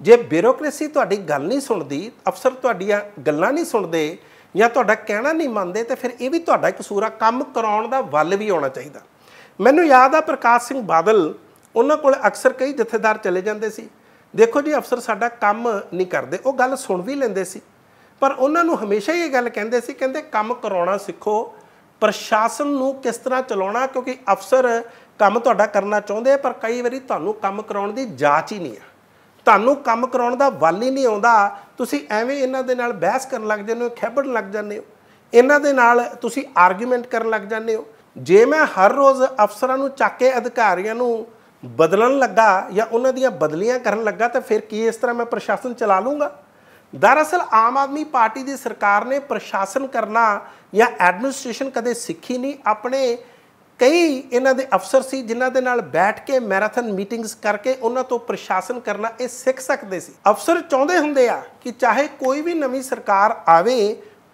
Speaker 1: ਜੇ ਬਿਊਰੋਕ੍ਰੇਸੀ ਤੁਹਾਡੀ ਗੱਲ ਨਹੀਂ ਸੁਣਦੀ ਅਫਸਰ ਤੁਹਾਡੀਆਂ ਗੱਲਾਂ ਨਹੀਂ ਸੁਣਦੇ ਜਾਂ ਤੁਹਾਡਾ ਕਹਿਣਾ ਨਹੀਂ ਮੰਨਦੇ ਤੇ ਫਿਰ ਇਹ ਵੀ ਤੁਹਾਡਾ ਕਸੂਰ ਆ ਕੰਮ ਕਰਾਉਣ ਦਾ ਵੱਲ ਵੀ ਆਉਣਾ ਚਾਹੀਦਾ ਮੈਨੂੰ ਯਾਦ ਆ ਪ੍ਰਕਾਸ਼ ਸਿੰਘ ਬਾਦਲ ਉਹਨਾਂ ਕੋਲ ਅਕਸਰ ਕਈ ਜਥੇਦਾਰ ਚਲੇ ਜਾਂਦੇ ਸੀ ਦੇਖੋ ਜੀ ਅਫਸਰ ਸਾਡਾ ਕੰਮ ਨਹੀਂ ਕਰਦੇ ਉਹ ਗੱਲ ਸੁਣ ਵੀ ਲੈਂਦੇ ਸੀ ਪਰ ਉਹਨਾਂ ਨੂੰ ਹਮੇਸ਼ਾ ਹੀ ਇਹ ਗੱਲ ਕਹਿੰਦੇ ਸੀ ਕਹਿੰਦੇ ਕੰਮ ਕਰਾਉਣਾ ਸਿੱਖੋ ਪ੍ਰਸ਼ਾਸਨ ਨੂੰ ਕਿਸ ਤਰ੍ਹਾਂ ਚਲਾਉਣਾ ਕਿਉਂਕਿ ਅਫਸਰ ਕੰਮ ਤੁਹਾਡਾ ਕਰਨਾ ਚਾਹੁੰਦੇ ਆ ਪਰ ਕਈ ਵਾਰੀ ਤੁਹਾਨੂੰ ਕੰਮ ਕਰਾਉਣ ਦੀ ਜਾਂਚ ਹੀ ਨਹੀਂ ਆ ਤੁਹਾਨੂੰ ਕੰਮ ਕਰਾਉਣ ਦਾ ਵੱਲ ਹੀ ਨਹੀਂ ਆਉਂਦਾ ਤੁਸੀਂ ਐਵੇਂ ਇਹਨਾਂ ਦੇ ਨਾਲ ਬਹਿਸ ਕਰਨ ਲੱਗ ਜਾਂਦੇ ਹੋ ਖੇਬੜਨ ਲੱਗ ਜਾਂਦੇ ਹੋ ਇਹਨਾਂ ਦੇ ਨਾਲ ਤੁਸੀਂ ਆਰਗੂਮੈਂਟ ਕਰਨ ਲੱਗ ਜਾਂਦੇ ਹੋ ਜੇ ਮੈਂ ਹਰ ਰੋਜ਼ ਅਫਸਰਾਂ ਨੂੰ ਚੱਕ ਕੇ ਅਧਿਕਾਰੀਆਂ ਨੂੰ ਬਦਲਣ ਲੱਗਾ ਜਾਂ ਉਹਨਾਂ ਦੀਆਂ ਬਦਲੀਆਂ ਕਰਨ ਲੱਗਾ ਤਾਂ ਫਿਰ ਕੀ ਇਸ ਤਰ੍ਹਾਂ ਮੈਂ ਪ੍ਰਸ਼ਾਸਨ ਚਲਾ ਲੂੰਗਾ ਦਰਅਸਲ ਆਮ ਆਦਮੀ ਪਾਰਟੀ ਦੀ ਸਰਕਾਰ ਨੇ ਪ੍ਰਸ਼ਾਸਨ ਕਰਨਾ ਜਾਂ ਐਡਮਿਨਿਸਟ੍ਰੇਸ਼ਨ ਕਦੇ ਸਿੱਖੀ ਨਹੀਂ ਆਪਣੇ ਕਈ ਇਹਨਾਂ ਦੇ ਅਫਸਰ ਸੀ ਜਿਨ੍ਹਾਂ ਦੇ ਨਾਲ ਬੈਠ ਕੇ ਮੈਰਾਥਨ ਮੀਟਿੰਗਸ ਕਰਕੇ ਉਹਨਾਂ ਤੋਂ ਪ੍ਰਸ਼ਾਸਨ ਕਰਨਾ ਇਹ ਸਿੱਖ ਸਕਦੇ ਸੀ ਅਫਸਰ ਚਾਹੁੰਦੇ ਹੁੰਦੇ ਆ ਕਿ ਚਾਹੇ ਕੋਈ ਵੀ ਨਵੀਂ ਸਰਕਾਰ ਆਵੇ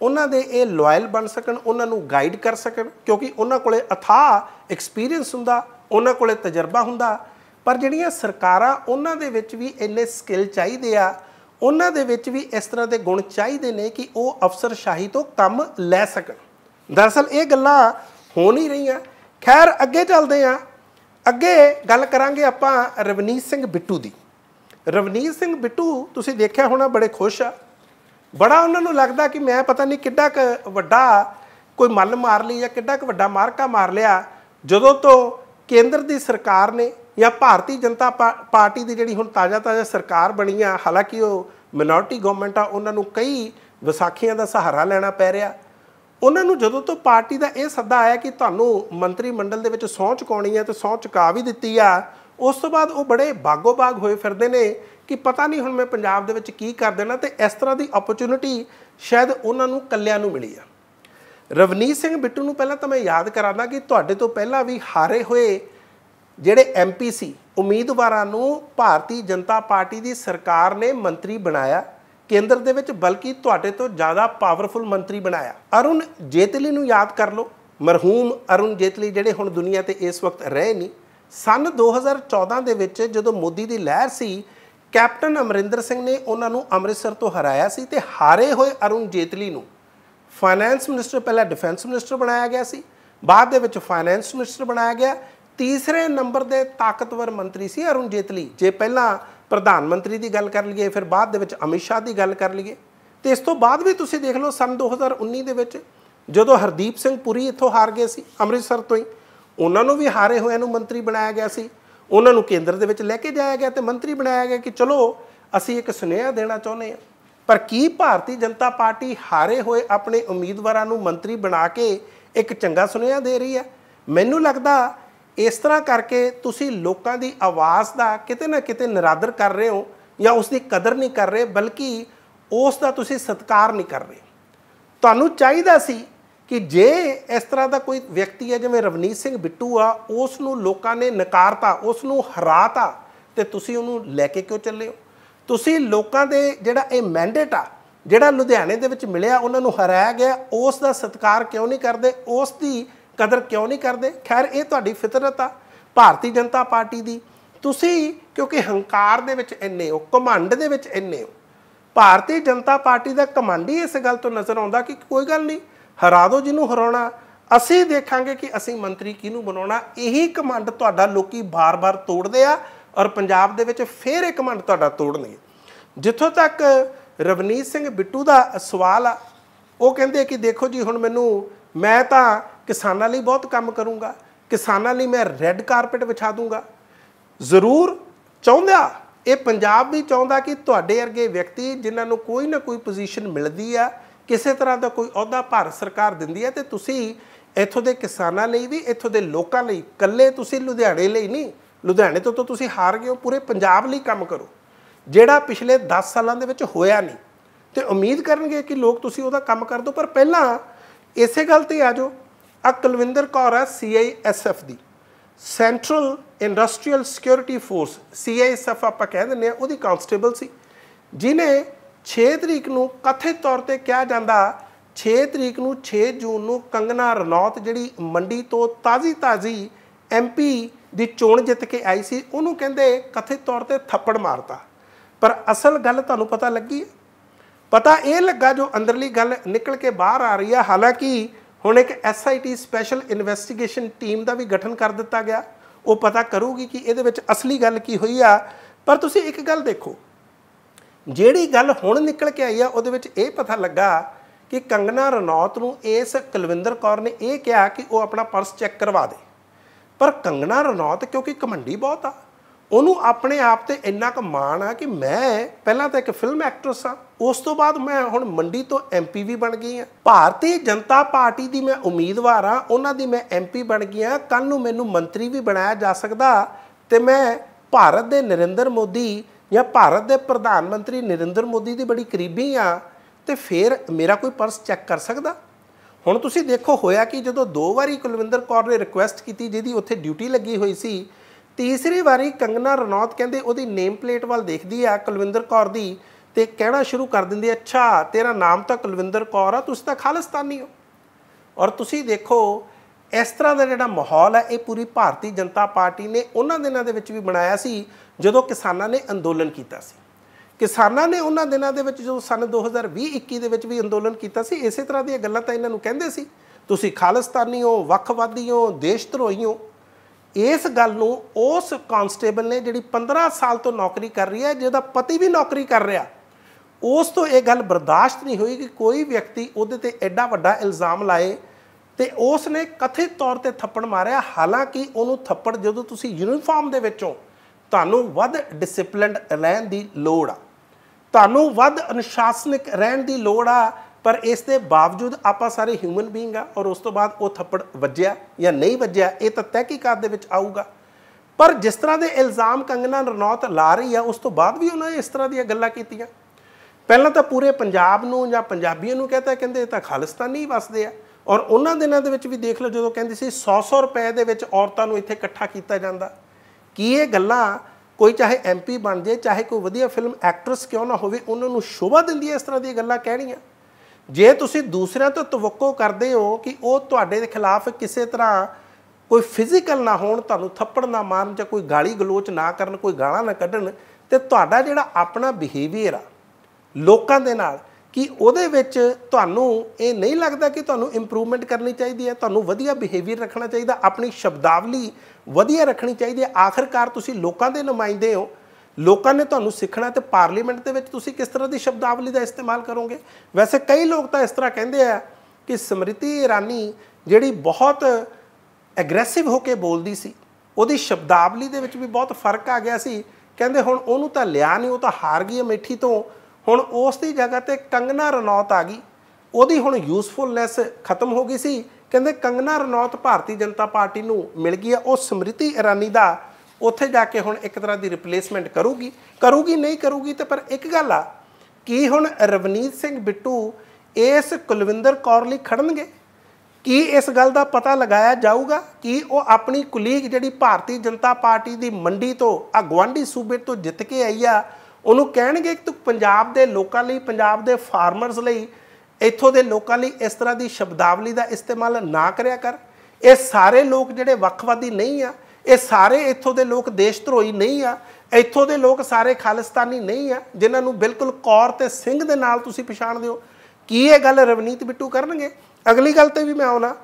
Speaker 1: ਉਹਨਾਂ ਦੇ ਇਹ ਲਾਇਲ ਬਣ ਸਕਣ ਉਹਨਾਂ ਨੂੰ ਗਾਈਡ ਕਰ ਸਕਣ ਕਿਉਂਕਿ ਉਹਨਾਂ ਕੋਲੇ ਅਥਾ ਐਕਸਪੀਰੀਅੰਸ ਹੁੰਦਾ ਉਹਨਾਂ ਕੋਲੇ ਤਜਰਬਾ ਹੁੰਦਾ ਪਰ ਜਿਹੜੀਆਂ ਸਰਕਾਰਾਂ ਉਹਨਾਂ ਦੇ ਵਿੱਚ ਵੀ ਇੰਨੇ ਸਕਿੱਲ ਚਾਹੀਦੇ ਆ ਉਹਨਾਂ ਦੇ ਵਿੱਚ ਵੀ ਇਸ ਤਰ੍ਹਾਂ ਦੇ ਗੁਣ ਚਾਹੀਦੇ ਨੇ ਕਿ ਉਹ ਅਫਸਰ ਸ਼ਾਹੀ ਤੋਂ ਕੰਮ ਲੈ ਸਕਣ ਦਰਅਸਲ ਇਹ ਗੱਲਾਂ ਹੋ ਨਹੀਂ ਰਹੀਆਂ ਖੈਰ ਅੱਗੇ ਚੱਲਦੇ ਆ ਅੱਗੇ ਗੱਲ ਕਰਾਂਗੇ ਆਪਾਂ ਰਵਨੀਤ ਸਿੰਘ ਬਿੱਟੂ ਦੀ ਰਵਨੀਤ ਸਿੰਘ ਬਿੱਟੂ ਤੁਸੀਂ ਦੇਖਿਆ ਹੋਣਾ ਬੜੇ ਖੁਸ਼ ਆ ਬੜਾ ਉਹਨਾਂ ਨੂੰ ਲੱਗਦਾ ਕਿ ਮੈਂ ਪਤਾ ਨਹੀਂ ਕਿੱਡਾ ਕ ਵੱਡਾ ਕੋਈ ਮੱਲ ਮਾਰ ਲਈ ਜਾਂ ਕਿੱਡਾ ਕ ਵੱਡਾ ਮਾਰਕਾ ਮਾਰ ਲਿਆ ਜਦੋਂ ਤੋਂ ਕੇਂਦਰ ਦੀ ਸਰਕਾਰ ਨੇ ਜਾਂ ਭਾਰਤੀ ਜਨਤਾ ਪਾਰਟੀ ਦੀ ਜਿਹੜੀ ਹੁਣ ਤਾਜ਼ਾ-ਤਾਜ਼ਾ ਸਰਕਾਰ ਬਣੀ ਆ ਹਾਲਾਂਕਿ ਉਹ ਮਿਨੋਰਟੀ ਗਵਰਨਮੈਂਟ ਆ ਉਹਨਾਂ ਨੂੰ ਕਈ ਵਿਸਾਖੀਆਂ ਦਾ ਸਹਾਰਾ ਲੈਣਾ ਪੈ ਰਿਹਾ ਉਹਨਾਂ ਨੂੰ ਜਦੋਂ ਤੋਂ ਪਾਰਟੀ ਦਾ ਇਹ ਸੱਦਾ ਆਇਆ ਕਿ ਤੁਹਾਨੂੰ ਮੰਤਰੀ ਮੰਡਲ ਦੇ ਵਿੱਚ ਸੌਂ ਚੁਕਾਉਣੀ ਹੈ ਤੇ ਸੌਂ ਚੁਕਾ ਵੀ ਦਿੱਤੀ ਆ ਉਸ ਤੋਂ ਬਾਅਦ ਉਹ ਬੜੇ ਬਾਗੋ-ਬਾਗ ਹੋਏ ਫਿਰਦੇ ਨੇ ਕਿ ਪਤਾ ਨਹੀਂ ਹੁਣ ਮੈਂ ਪੰਜਾਬ ਦੇ ਵਿੱਚ ਕੀ ਕਰ ਦੇਣਾ ਤੇ ਇਸ ਤਰ੍ਹਾਂ ਦੀ ਓਪਰਚ्युनिटी ਸ਼ਾਇਦ ਉਹਨਾਂ ਨੂੰ ਕੱਲਿਆਂ ਨੂੰ ਮਿਲੀ ਆ ਰਵਨੀਤ ਸਿੰਘ ਬਿੱਟੂ ਨੂੰ ਪਹਿਲਾਂ ਤਾਂ ਮੈਂ ਯਾਦ ਕਰਾਂਦਾ ਕਿ ਤੁਹਾਡੇ ਤੋਂ ਪਹਿਲਾਂ ਵੀ ਹਾਰੇ ਹੋਏ ਜਿਹੜੇ ਐਮਪੀ ਸੀ ਉਮੀਦਵਾਰਾਂ ਨੂੰ ਭਾਰਤੀ ਜਨਤਾ ਪਾਰਟੀ ਦੀ ਸਰਕਾਰ ਨੇ ਮੰਤਰੀ ਬਣਾਇਆ ਕੇਂਦਰ ਦੇ ਵਿੱਚ ਬਲਕਿ ਤੁਹਾਡੇ ਤੋਂ ਜ਼ਿਆਦਾ ਪਾਵਰਫੁਲ ਮੰਤਰੀ ਬਣਾਇਆ ਅਰੁਣ ਜੇਤਲੀ ਨੂੰ ਯਾਦ ਕਰ ਲਓ ਮਰਹੂਮ ਅਰੁਣ ਜੇਤਲੀ ਜਿਹੜੇ ਹੁਣ ਦੁਨੀਆ ਤੇ ਇਸ ਵਕਤ ਰਹੇ ਨਹੀਂ ਸਨ 2014 ਦੇ ਵਿੱਚ ਜਦੋਂ ਮੋਦੀ ਦੀ ਲਹਿਰ ਸੀ ਕੈਪਟਨ ਅਮਰਿੰਦਰ ਸਿੰਘ ਨੇ ਉਹਨਾਂ ਨੂੰ ਅੰਮ੍ਰਿਤਸਰ ਤੋਂ ਹਰਾਇਆ ਸੀ ਤੇ ਹਾਰੇ ਹੋਏ ਅਰੁਣ ਜੇਤਲੀ ਨੂੰ ਫਾਈਨੈਂਸ ਮਿਨਿਸਟਰ ਪਹਿਲਾਂ ਡਿਫੈਂਸ ਮਿਨਿਸਟਰ ਬਣਾਇਆ ਗਿਆ ਸੀ ਬਾਅਦ ਦੇ ਵਿੱਚ ਫਾਈਨੈਂਸ ਮਿਨਿਸਟਰ ਬਣਾਇਆ ਗਿਆ ਤੀਸਰੇ ਨੰਬਰ ਦੇ ਤਾਕਤਵਰ ਮੰਤਰੀ ਸੀ ਅਰੁਣ ਜੇਤਲੀ ਜੇ ਪਹਿਲਾਂ ਪ੍ਰਧਾਨ ਮੰਤਰੀ ਦੀ ਗੱਲ ਕਰ ਲਈਏ ਫਿਰ ਬਾਅਦ ਦੇ ਵਿੱਚ ਅਮਿਤ ਸ਼ਾਹ ਦੀ ਗੱਲ ਕਰ ਲਈਏ ਤੇ ਇਸ ਤੋਂ ਬਾਅਦ ਵੀ ਤੁਸੀਂ ਦੇਖ ਲਓ ਸਨ 2019 ਦੇ ਵਿੱਚ ਜਦੋਂ ਹਰਦੀਪ ਸਿੰਘ ਪੁਰੀ ਇੱਥੋਂ ਹਾਰ ਗਏ ਸੀ ਅੰਮ੍ਰਿਤਸਰ ਤੋਂ ਹੀ ਉਹਨਾਂ ਨੂੰ ਵੀ ਹਾਰੇ ਹੋਏ ਨੂੰ ਮੰਤਰੀ ਬਣਾਇਆ ਗਿਆ ਸੀ ਉਹਨਾਂ ਨੂੰ ਕੇਂਦਰ ਦੇ ਵਿੱਚ ਲੈ ਕੇ ਜਾਇਆ ਗਿਆ ਤੇ ਮੰਤਰੀ ਬਣਾਇਆ ਗਿਆ ਕਿ ਚਲੋ ਅਸੀਂ ਇੱਕ ਸੁਨੇਹਾ ਦੇਣਾ ਚਾਹੁੰਦੇ ਹਾਂ ਪਰ ਕੀ ਭਾਰਤੀ ਜਨਤਾ ਪਾਰਟੀ ਹਾਰੇ ਹੋਏ ਆਪਣੇ ਉਮੀਦਵਾਰਾਂ ਨੂੰ ਮੰਤਰੀ ਬਣਾ ਕੇ ਇੱਕ ਚੰਗਾ ਸੁਨੇਹਾ ਦੇ ਰਹੀ ਹੈ ਮੈਨੂੰ ਲੱਗਦਾ ਇਸ ਤਰ੍ਹਾਂ ਕਰਕੇ ਤੁਸੀਂ ਲੋਕਾਂ ਦੀ ਆਵਾਜ਼ ਦਾ ਕਿਤੇ ਨਾ ਕਿਤੇ ਨਰਾਦਰ ਕਰ ਰਹੇ ਹੋ ਜਾਂ ਉਸ ਦੀ ਕਦਰ ਨਹੀਂ ਕਰ ਰਹੇ ਬਲਕਿ ਉਸ ਦਾ ਤੁਸੀਂ ਸਤਿਕਾਰ ਨਹੀਂ ਕਰ ਰਹੇ ਤੁਹਾਨੂੰ ਚਾਹੀਦਾ ਸੀ ਕਿ ਜੇ ਇਸ ਤਰ੍ਹਾਂ ਦਾ ਕੋਈ ਵਿਅਕਤੀ ਹੈ ਜਿਵੇਂ ਰਵਨੀਤ ਸਿੰਘ ਬਿੱਟੂ ਆ ਉਸ ਨੂੰ ਲੋਕਾਂ ਨੇ ਨਕਾਰਤਾ ਉਸ ਨੂੰ ਹਰਾਤਾ ਤੇ ਤੁਸੀਂ ਉਹਨੂੰ ਲੈ ਕੇ ਕਿਉਂ ਚੱਲੇ ਹੋ ਤੁਸੀਂ ਲੋਕਾਂ ਦੇ ਜਿਹੜਾ ਇਹ ਮੈਂਡੇਟ ਆ ਜਿਹੜਾ ਲੁਧਿਆਣੇ ਦੇ ਵਿੱਚ ਮਿਲਿਆ ਉਹਨਾਂ ਨੂੰ ਹਰਾਇਆ ਗਿਆ ਉਸ ਦਾ ਸਤਿਕਾਰ ਕਿਉਂ ਨਹੀਂ ਕਰਦੇ ਉਸ ਦੀ ਕਦਰ ਕਿਉਂ ਨਹੀਂ ਕਰਦੇ ਖੈਰ ਇਹ ਤੁਹਾਡੀ ਫਿਤਰਤ ਆ ਭਾਰਤੀ ਜਨਤਾ ਪਾਰਟੀ ਦੀ ਤੁਸੀਂ ਕਿਉਂਕਿ ਹੰਕਾਰ ਦੇ ਵਿੱਚ ਇੰਨੇ ਹੋ ਕਮੰਡ ਦੇ ਵਿੱਚ ਇੰਨੇ ਹੋ ਭਾਰਤੀ ਜਨਤਾ ਪਾਰਟੀ ਦਾ ਕਮੰਡ ਹੀ ਇਸ ਗੱਲ ਤੋਂ ਨਜ਼ਰ ਆਉਂਦਾ ਕਿ ਕੋਈ ਗੱਲ ਨਹੀਂ ਹਰਾ ਦਿਓ ਜਿਹਨੂੰ ਹਰਾਉਣਾ ਅਸੀਂ ਦੇਖਾਂਗੇ ਕਿ ਅਸੀਂ ਮੰਤਰੀ ਕਿਹਨੂੰ ਬਣਾਉਣਾ ਇਹੀ ਕਮੰਡ ਤੁਹਾਡਾ ਲੋਕੀ ਬਾਰ-ਬਾਰ ਤੋੜਦੇ ਆ ਔਰ ਪੰਜਾਬ ਦੇ ਵਿੱਚ ਫੇਰ ਇੱਕ ਕਮੰਡ ਤੁਹਾਡਾ ਤੋੜਨਗੇ ਜਿੱਥੋਂ ਤੱਕ ਰਵਨੀਤ ਸਿੰਘ ਬਿੱਟੂ ਦਾ ਸਵਾਲ ਆ ਉਹ ਕਹਿੰਦੇ ਕਿ ਦੇਖੋ ਜੀ ਹੁਣ ਮੈਨੂੰ ਮੈਂ ਤਾਂ ਕਿਸਾਨਾਂ ਲਈ ਬਹੁਤ ਕੰਮ ਕਰੂੰਗਾ ਕਿਸਾਨਾਂ ਲਈ ਮੈਂ ਰੈੱਡ ਕਾਰਪਟ ਵਿਛਾ ਦੂੰਗਾ ਜ਼ਰੂਰ ਚਾਹੁੰਦਾ ਇਹ ਪੰਜਾਬ ਵੀ ਚਾਹੁੰਦਾ ਕਿ ਤੁਹਾਡੇ ਵਰਗੇ ਵਿਅਕਤੀ ਜਿਨ੍ਹਾਂ ਨੂੰ ਕੋਈ ਨਾ ਕੋਈ ਪੋਜੀਸ਼ਨ ਮਿਲਦੀ ਆ ਕਿਸੇ ਤਰ੍ਹਾਂ ਦਾ ਕੋਈ ਅਹੁਦਾ ਭਾਰਤ ਸਰਕਾਰ ਦਿੰਦੀ ਹੈ ਤੇ ਤੁਸੀਂ ਇੱਥੋਂ ਦੇ ਕਿਸਾਨਾਂ ਲਈ ਵੀ ਇੱਥੋਂ ਦੇ ਲੋਕਾਂ ਲਈ ਇਕੱਲੇ ਤੁਸੀਂ ਲੁਧਿਆਣੇ ਲਈ ਨਹੀਂ ਲੁਧਿਆਣੇ ਤੋਂ ਤਾਂ ਤੁਸੀਂ ਹਾਰ ਗਏ ਹੋ ਪੂਰੇ ਪੰਜਾਬ ਲਈ ਕੰਮ ਕਰੋ ਜਿਹੜਾ ਪਿਛਲੇ 10 ਸਾਲਾਂ ਦੇ ਵਿੱਚ ਹੋਇਆ ਨਹੀਂ ਤੇ ਉਮੀਦ ਕਰਨਗੇ ਕਿ ਲੋਕ ਤੁਸੀਂ ਉਹਦਾ ਕੰਮ ਕਰ ਦੋ ਪਰ ਪਹਿਲਾਂ ਇਸੇ ਗੱਲ ਤੇ ਆ ਜਾਓ ਆ ਕੁਲਵਿੰਦਰ ਕੌਰ ਹੈ ਸੀਆਈਐਸਐਫ ਦੀ central industrial security force CISF ਆਪਾਂ ਕਹਿੰਦੇ ਨੇ ਉਹਦੀ ਕਾਂਸਟੇਬਲ ਸੀ ਜਿਨੇ 6 ਤਰੀਕ ਨੂੰ ਕਥਿਤ ਤੌਰ ਤੇ ਕਿਹਾ ਜਾਂਦਾ 6 ਤਰੀਕ ਨੂੰ 6 ਜੂਨ ਨੂੰ ਕੰਗਨਾ ਰਨੌਤ ਜਿਹੜੀ ਮੰਡੀ ਤੋਂ ਤਾਜ਼ੀ ਤਾਜ਼ੀ ਐਮਪੀ ਦੀ ਚੋਣ ਜਿੱਤ ਕੇ ਆਈ ਸੀ ਉਹਨੂੰ ਕਹਿੰਦੇ ਕਥਿਤ ਤੌਰ ਤੇ ਥੱਪੜ ਮਾਰਤਾ ਪਰ ਅਸਲ ਗੱਲ ਤੁਹਾਨੂੰ ਪਤਾ ਲੱਗੀ ਪਤਾ ਇਹ ਲੱਗਾ ਜੋ ਅੰਦਰਲੀ ਗੱਲ ਨਿਕਲ ਕੇ ਬਾਹਰ ਆ ਰਹੀ ਹੈ ਹਾਲਾਂਕਿ ਹੁਣ ਇੱਕ ਐਸਆਈਟੀ ਸਪੈਸ਼ਲ ਇਨਵੈਸਟੀਗੇਸ਼ਨ ਟੀਮ ਦਾ ਵੀ ਗਠਨ ਕਰ ਦਿੱਤਾ ਗਿਆ ਉਹ ਪਤਾ ਕਰੂਗੀ ਕਿ ਇਹਦੇ ਵਿੱਚ ਅਸਲੀ ਗੱਲ ਕੀ ਹੋਈ ਆ ਪਰ ਤੁਸੀਂ ਇੱਕ ਗੱਲ ਦੇਖੋ ਜਿਹੜੀ ਗੱਲ ਹੁਣ ਨਿਕਲ ਕੇ ਆਈ ਆ ਉਹਦੇ ਵਿੱਚ ਇਹ ਪਤਾ ਲੱਗਾ ਕਿ ਕੰਗਨਾ ਰਣੌਤ ਨੂੰ ਇਸ ਕੁਲਵਿੰਦਰ ਕੌਰ ਨੇ ਇਹ ਕਿਹਾ ਕਿ ਉਹ ਆਪਣਾ ਪਰਸ ਚੈੱਕ ਕਰਵਾ ਦੇ ਪਰ ਕੰਗਨਾ ਰਣੌਤ ਕਿਉਂਕਿ ਕਮੰਡੀ ਬਹੁਤ ਆ ਉਹਨੂੰ ਆਪਣੇ ਆਪ ਤੇ ਇੰਨਾ ਕੁ ਮਾਣ ਆ ਕਿ ਮੈਂ ਪਹਿਲਾਂ ਤਾਂ ਇੱਕ ਫਿਲਮ ਐਕਟਰਸ ਆ ਉਸ ਤੋਂ ਬਾਅਦ ਮੈਂ ਹੁਣ ਮੰਡੀ ਤੋਂ ਐਮਪੀ ਵੀ ਬਣ ਗਈ ਆ ਭਾਰਤੀ ਜਨਤਾ ਪਾਰਟੀ ਦੀ ਮੈਂ ਉਮੀਦਵਾਰ ਆ ਉਹਨਾਂ ਦੀ ਮੈਂ ਐਮਪੀ ਬਣ ਗਈ ਆ ਕੱਲ ਨੂੰ ਮੈਨੂੰ ਮੰਤਰੀ ਵੀ ਬਣਾਇਆ ਜਾ ਸਕਦਾ ਤੇ ਮੈਂ ਭਾਰਤ ਦੇ ਨਰਿੰਦਰ ਮੋਦੀ ਜਾਂ ਭਾਰਤ ਦੇ ਪ੍ਰਧਾਨ ਮੰਤਰੀ ਨਰਿੰਦਰ ਮੋਦੀ ਦੀ ਬੜੀ ਕਰੀਬੀ ਆ ਤੇ ਫੇਰ ਮੇਰਾ ਕੋਈ ਪਰਸ ਚੈੱਕ ਕਰ ਸਕਦਾ ਹੁਣ ਤੁਸੀਂ ਦੇਖੋ ਹੋਇਆ ਕਿ ਜਦੋਂ ਦੋ ਵਾਰੀ ਕੁਲਵਿੰਦਰ ਕੌਰ ਨੇ ਰਿਕੁਐਸਟ ਕੀਤੀ ਜਿਹਦੀ ਉੱਥੇ ਡਿਊਟੀ ਲੱਗੀ ਹੋਈ ਸੀ ਤੀਸਰੀ ਵਾਰੀ ਕੰਗਨਾ ਰਣੌਤ ਕਹਿੰਦੇ ਉਹਦੀ ਨੇਮ ਪਲੇਟ ਵੱਲ ਦੇਖਦੀ ਆ ਕੁਲਵਿੰਦਰ ਕੌਰ ਦੀ ਤੇ ਕਹਿਣਾ ਸ਼ੁਰੂ ਕਰ ਦਿੰਦੀ ਅੱਛਾ ਤੇਰਾ ਨਾਮ ਤਾਂ ਕੁਲਵਿੰਦਰ ਕੌਰ ਆ ਤੁਸੀਂ ਤਾਂ ਖਾਲਸਤਾਨੀ ਹੋ ਔਰ ਤੁਸੀਂ ਦੇਖੋ ਇਸ ਤਰ੍ਹਾਂ ਦਾ ਜਿਹੜਾ ਮਾਹੌਲ ਹੈ ਇਹ ਪੂਰੀ ਭਾਰਤੀ ਜਨਤਾ ਪਾਰਟੀ ਨੇ ਉਹਨਾਂ ਦਿਨਾਂ ਦੇ ਵਿੱਚ ਵੀ ਬਣਾਇਆ ਸੀ ਜਦੋਂ ਕਿਸਾਨਾਂ ਨੇ ਅੰਦੋਲਨ ਕੀਤਾ ਸੀ ਕਿਸਾਨਾਂ ਨੇ ਉਹਨਾਂ ਦਿਨਾਂ ਦੇ ਵਿੱਚ ਜਦੋਂ ਸਨ 2020-21 ਦੇ ਵਿੱਚ ਵੀ ਅੰਦੋਲਨ ਕੀਤਾ ਸੀ ਇਸੇ ਤਰ੍ਹਾਂ ਦੀਆਂ ਗੱਲਾਂ ਤਾਂ ਇਹਨਾਂ ਨੂੰ ਕਹਿੰਦੇ ਸੀ ਤੁਸੀਂ ਖਾਲਸਤਾਨੀ ਹੋ ਵੱਖਵਾਦੀ ਹੋ ਦੇਸ਼ ਧਰੋਹੀ ਹੋ ਇਸ ਗੱਲ ਨੂੰ ਉਸ ਕਾਂਸਟੇਬਲ ਨੇ ਜਿਹੜੀ 15 ਸਾਲ ਤੋਂ ਨੌਕਰੀ ਕਰ ਰਹੀ ਹੈ ਜਿਹਦਾ ਪਤੀ ਵੀ ਨੌਕਰੀ ਕਰ ਰਿਹਾ ਉਸ ਤੋਂ ਇਹ ਗੱਲ ਬਰਦਾਸ਼ਤ ਨਹੀਂ ਹੋਈ ਕਿ ਕੋਈ ਵਿਅਕਤੀ ਉਹਦੇ ਤੇ ਐਡਾ ਵੱਡਾ ਇਲਜ਼ਾਮ ਲਾਏ ਤੇ ਉਸ ਨੇ ਕਥਿਤ ਤੌਰ ਤੇ ਥੱਪੜ ਮਾਰਿਆ ਹਾਲਾਂਕਿ ਉਹਨੂੰ ਥੱਪੜ ਜਦੋਂ ਤੁਸੀਂ ਯੂਨੀਫਾਰਮ ਦੇ ਵਿੱਚੋਂ ਤੁਹਾਨੂੰ ਵੱਧ ਡਿਸਪਲਿਨਡ ਰਹਿਣ ਦੀ ਲੋੜ ਆ ਤੁਹਾਨੂੰ ਵੱਧ ਅਨੁਸ਼ਾਸਨਿਕ ਰਹਿਣ ਦੀ ਲੋੜ ਆ ਪਰ ਇਸ ਦੇ ਬਾਵਜੂਦ ਆਪਾਂ ਸਾਰੇ ਹਿਊਮਨ ਬੀਇੰਗ ਆ ਔਰ ਉਸ ਤੋਂ ਬਾਅਦ ਉਹ ਥੱਪੜ ਵੱਜਿਆ ਜਾਂ ਨਹੀਂ ਵੱਜਿਆ ਇਹ ਤਾਂ ਤਹਿਕੀਕਾਤ ਦੇ ਵਿੱਚ ਆਊਗਾ ਪਰ ਜਿਸ ਤਰ੍ਹਾਂ ਦੇ ਇਲਜ਼ਾਮ ਕੰਗਨਾ ਰਣੌਤ ਲਾ ਰਹੀ ਆ ਉਸ ਤੋਂ ਬਾਅਦ ਵੀ ਉਹਨਾਂ ਨੇ ਇਸ ਤਰ੍ਹਾਂ ਦੀਆਂ ਗੱਲਾਂ ਕੀਤੀਆਂ ਪਹਿਲਾਂ ਤਾਂ ਪੂਰੇ ਪੰਜਾਬ ਨੂੰ ਜਾਂ ਪੰਜਾਬੀਆਂ ਨੂੰ ਕਹਤਾ ਕਹਿੰਦੇ ਇਹ ਤਾਂ ਖਾਲਿਸਤਾਨੀ ਵਸਦੇ ਆ ਔਰ ਉਹਨਾਂ ਦਿਨਾਂ ਦੇ ਵਿੱਚ ਵੀ ਦੇਖ ਲਓ ਜਦੋਂ ਕਹਿੰਦੇ ਸੀ 100-100 ਰੁਪਏ ਦੇ ਵਿੱਚ ਔਰਤਾਂ ਨੂੰ ਇੱਥੇ ਇਕੱਠਾ ਕੀਤਾ ਜਾਂਦਾ ਕੀ ਇਹ ਗੱਲਾਂ ਕੋਈ ਚਾਹੇ ਐਮਪੀ ਬਣ ਜੇ ਚਾਹੇ ਕੋਈ ਵਧੀਆ ਫਿਲਮ ਐਕਟਰਸ ਕਿਉਂ ਨਾ ਹੋਵੇ ਉਹਨਾਂ ਨੂੰ ਸ਼ੋਭਾ ਦਿੰਦੀ ਹੈ ਇਸ ਤਰ੍ਹਾਂ ਦੀਆਂ ਗੱਲਾਂ ਕਹਿਣੀਆਂ ਜੇ ਤੁਸੀਂ ਦੂਸਰਿਆਂ ਤੋਂ ਤਵੱਕੋ ਕਰਦੇ ਹੋ ਕਿ ਉਹ ਤੁਹਾਡੇ ਦੇ ਖਿਲਾਫ ਕਿਸੇ ਤਰ੍ਹਾਂ ਕੋਈ ਫਿਜ਼ੀਕਲ ਨਾ ਹੋਣ ਤੁਹਾਨੂੰ ਥੱਪੜ ਨਾ ਮਾਰਨ ਜਾਂ ਕੋਈ ਗਾਲੀ ਗਲੋਚ ਨਾ ਕਰਨ ਕੋਈ ਗਾਲਾਂ ਨਾ ਕੱਢਣ ਤੇ ਤੁਹਾਡਾ ਜਿਹੜਾ ਆਪਣਾ ਬਿਹੇਵੀਅਰ ਆ ਲੋਕਾਂ ਦੇ ਨਾਲ ਕਿ ਉਹਦੇ ਵਿੱਚ ਤੁਹਾਨੂੰ ਇਹ ਨਹੀਂ ਲੱਗਦਾ ਕਿ ਤੁਹਾਨੂੰ ਇੰਪਰੂਵਮੈਂਟ ਕਰਨੀ ਚਾਹੀਦੀ ਹੈ ਤੁਹਾਨੂੰ ਵਧੀਆ ਬਿਹੇਵੀਅਰ ਰੱਖਣਾ ਚਾਹੀਦਾ ਆਪਣੀ ਸ਼ਬਦਾਵਲੀ ਵਧੀਆ ਰੱਖਣੀ ਚਾਹੀਦੀ ਹੈ ਆਖਰਕਾਰ ਤੁਸੀਂ ਲੋਕਾਂ ਦੇ ਨੁਮਾਇੰਦੇ ਹੋ ਲੋਕਾਂ ਨੇ ਤੁਹਾਨੂੰ ਸਿੱਖਣਾ ਤੇ ਪਾਰਲੀਮੈਂਟ ਦੇ ਵਿੱਚ ਤੁਸੀਂ ਕਿਸ ਤਰ੍ਹਾਂ ਦੀ ਸ਼ਬਦਾਵਲੀ ਦਾ ਇਸਤੇਮਾਲ ਕਰੋਗੇ ਵੈਸੇ ਕਈ ਲੋਕ ਤਾਂ ਇਸ ਤਰ੍ਹਾਂ ਕਹਿੰਦੇ ਆ ਕਿ ਸਮ੍ਰਿਤੀ ਇਰਾਨੀ ਜਿਹੜੀ ਬਹੁਤ ਐਗਰੈਸਿਵ ਹੋ ਕੇ ਬੋਲਦੀ ਸੀ ਉਹਦੀ ਸ਼ਬਦਾਵਲੀ ਦੇ ਵਿੱਚ ਵੀ ਬਹੁਤ ਫਰਕ ਆ ਗਿਆ ਸੀ ਕਹਿੰਦੇ ਹੁਣ ਉਹਨੂੰ ਤਾਂ ਲਿਆ ਨਹੀਂ ਉਹ ਤਾਂ ਹਾਰ ਗਈ ਅਮੇਠੀ ਤੋਂ ਹੁਣ ਉਸ ਦੀ ਜਗ੍ਹਾ ਤੇ ਕੰਗਨਾ ਰਣੌਤ ਆ ਗਈ ਉਹਦੀ ਹੁਣ ਯੂਸਫੁਲਨੈਸ ਖਤਮ ਹੋ ਗਈ ਸੀ ਕਹਿੰਦੇ ਕੰਗਨਾ ਰਣੌਤ ਭਾਰਤੀ ਜਨਤਾ ਪਾਰਟੀ ਨੂੰ ਮਿਲ ਗਈ ਆ ਉਹ ਸਮ੍ਰਿਤੀ ਇਰਾਨੀ ਦਾ ਉੱਥੇ ਜਾ ਕੇ ਹੁਣ ਇੱਕ ਤਰ੍ਹਾਂ ਦੀ ਰਿਪਲੇਸਮੈਂਟ ਕਰੂਗੀ ਕਰੂਗੀ ਨਹੀਂ ਕਰੂਗੀ ਤੇ ਪਰ ਇੱਕ ਗੱਲ ਆ ਕੀ ਹੁਣ ਰਵਨੀਤ ਸਿੰਘ ਬਿੱਟੂ ਇਸ ਕੁਲਵਿੰਦਰ ਕੌਰ ਲਈ ਖੜਨਗੇ ਕੀ ਇਸ ਗੱਲ ਦਾ ਪਤਾ ਲਗਾਇਆ ਜਾਊਗਾ ਕਿ ਉਹ ਆਪਣੀ ਕੁਲੀਗ ਜਿਹੜੀ ਭਾਰਤੀ ਜਨਤਾ ਪਾਰਟੀ ਦੀ ਮੰਡੀ ਤੋਂ ਆ ਗਵਾਂਢੀ ਸੂਬੇ ਤੋਂ ਜਿੱਤ ਕੇ ਆਈ ਆ ਉਹਨੂੰ ਕਹਿਣਗੇ ਕਿ ਤੂੰ ਪੰਜਾਬ ਦੇ ਲੋਕਾਂ ਲਈ ਪੰਜਾਬ ਦੇ ਫਾਰਮਰਸ ਲਈ ਇੱਥੋਂ ਦੇ ਲੋਕਾਂ ਲਈ ਇਸ ਤਰ੍ਹਾਂ ਦੀ ਸ਼ਬਦਾਵਲੀ ਦਾ ਇਸਤੇਮਾਲ ਨਾ ਕਰਿਆ ਕਰ ਇਹ ਸਾਰੇ ਲੋਕ ਜਿਹੜੇ ਵੱਖਵਾਦੀ ਨਹੀਂ ਆ ਇਹ ਸਾਰੇ ਇੱਥੋਂ ਦੇ ਲੋਕ ਦੇਸ਼ ਧਰੋਈ ਨਹੀਂ ਆ ਇੱਥੋਂ ਦੇ ਲੋਕ ਸਾਰੇ ਖਾਲਿਸਤਾਨੀ ਨਹੀਂ ਆ ਜਿਨ੍ਹਾਂ ਨੂੰ ਬਿਲਕੁਲ ਕੌਰ ਤੇ ਸਿੰਘ ਦੇ ਨਾਲ ਤੁਸੀਂ ਪਛਾਣਦੇ ਹੋ ਕੀ ਇਹ ਗੱਲ ਰਵਨੀਤ ਬਿੱਟੂ ਕਰਨਗੇ ਅਗਲੀ ਗੱਲ ਤੇ ਵੀ ਮੈਂ ਆਉਣਾ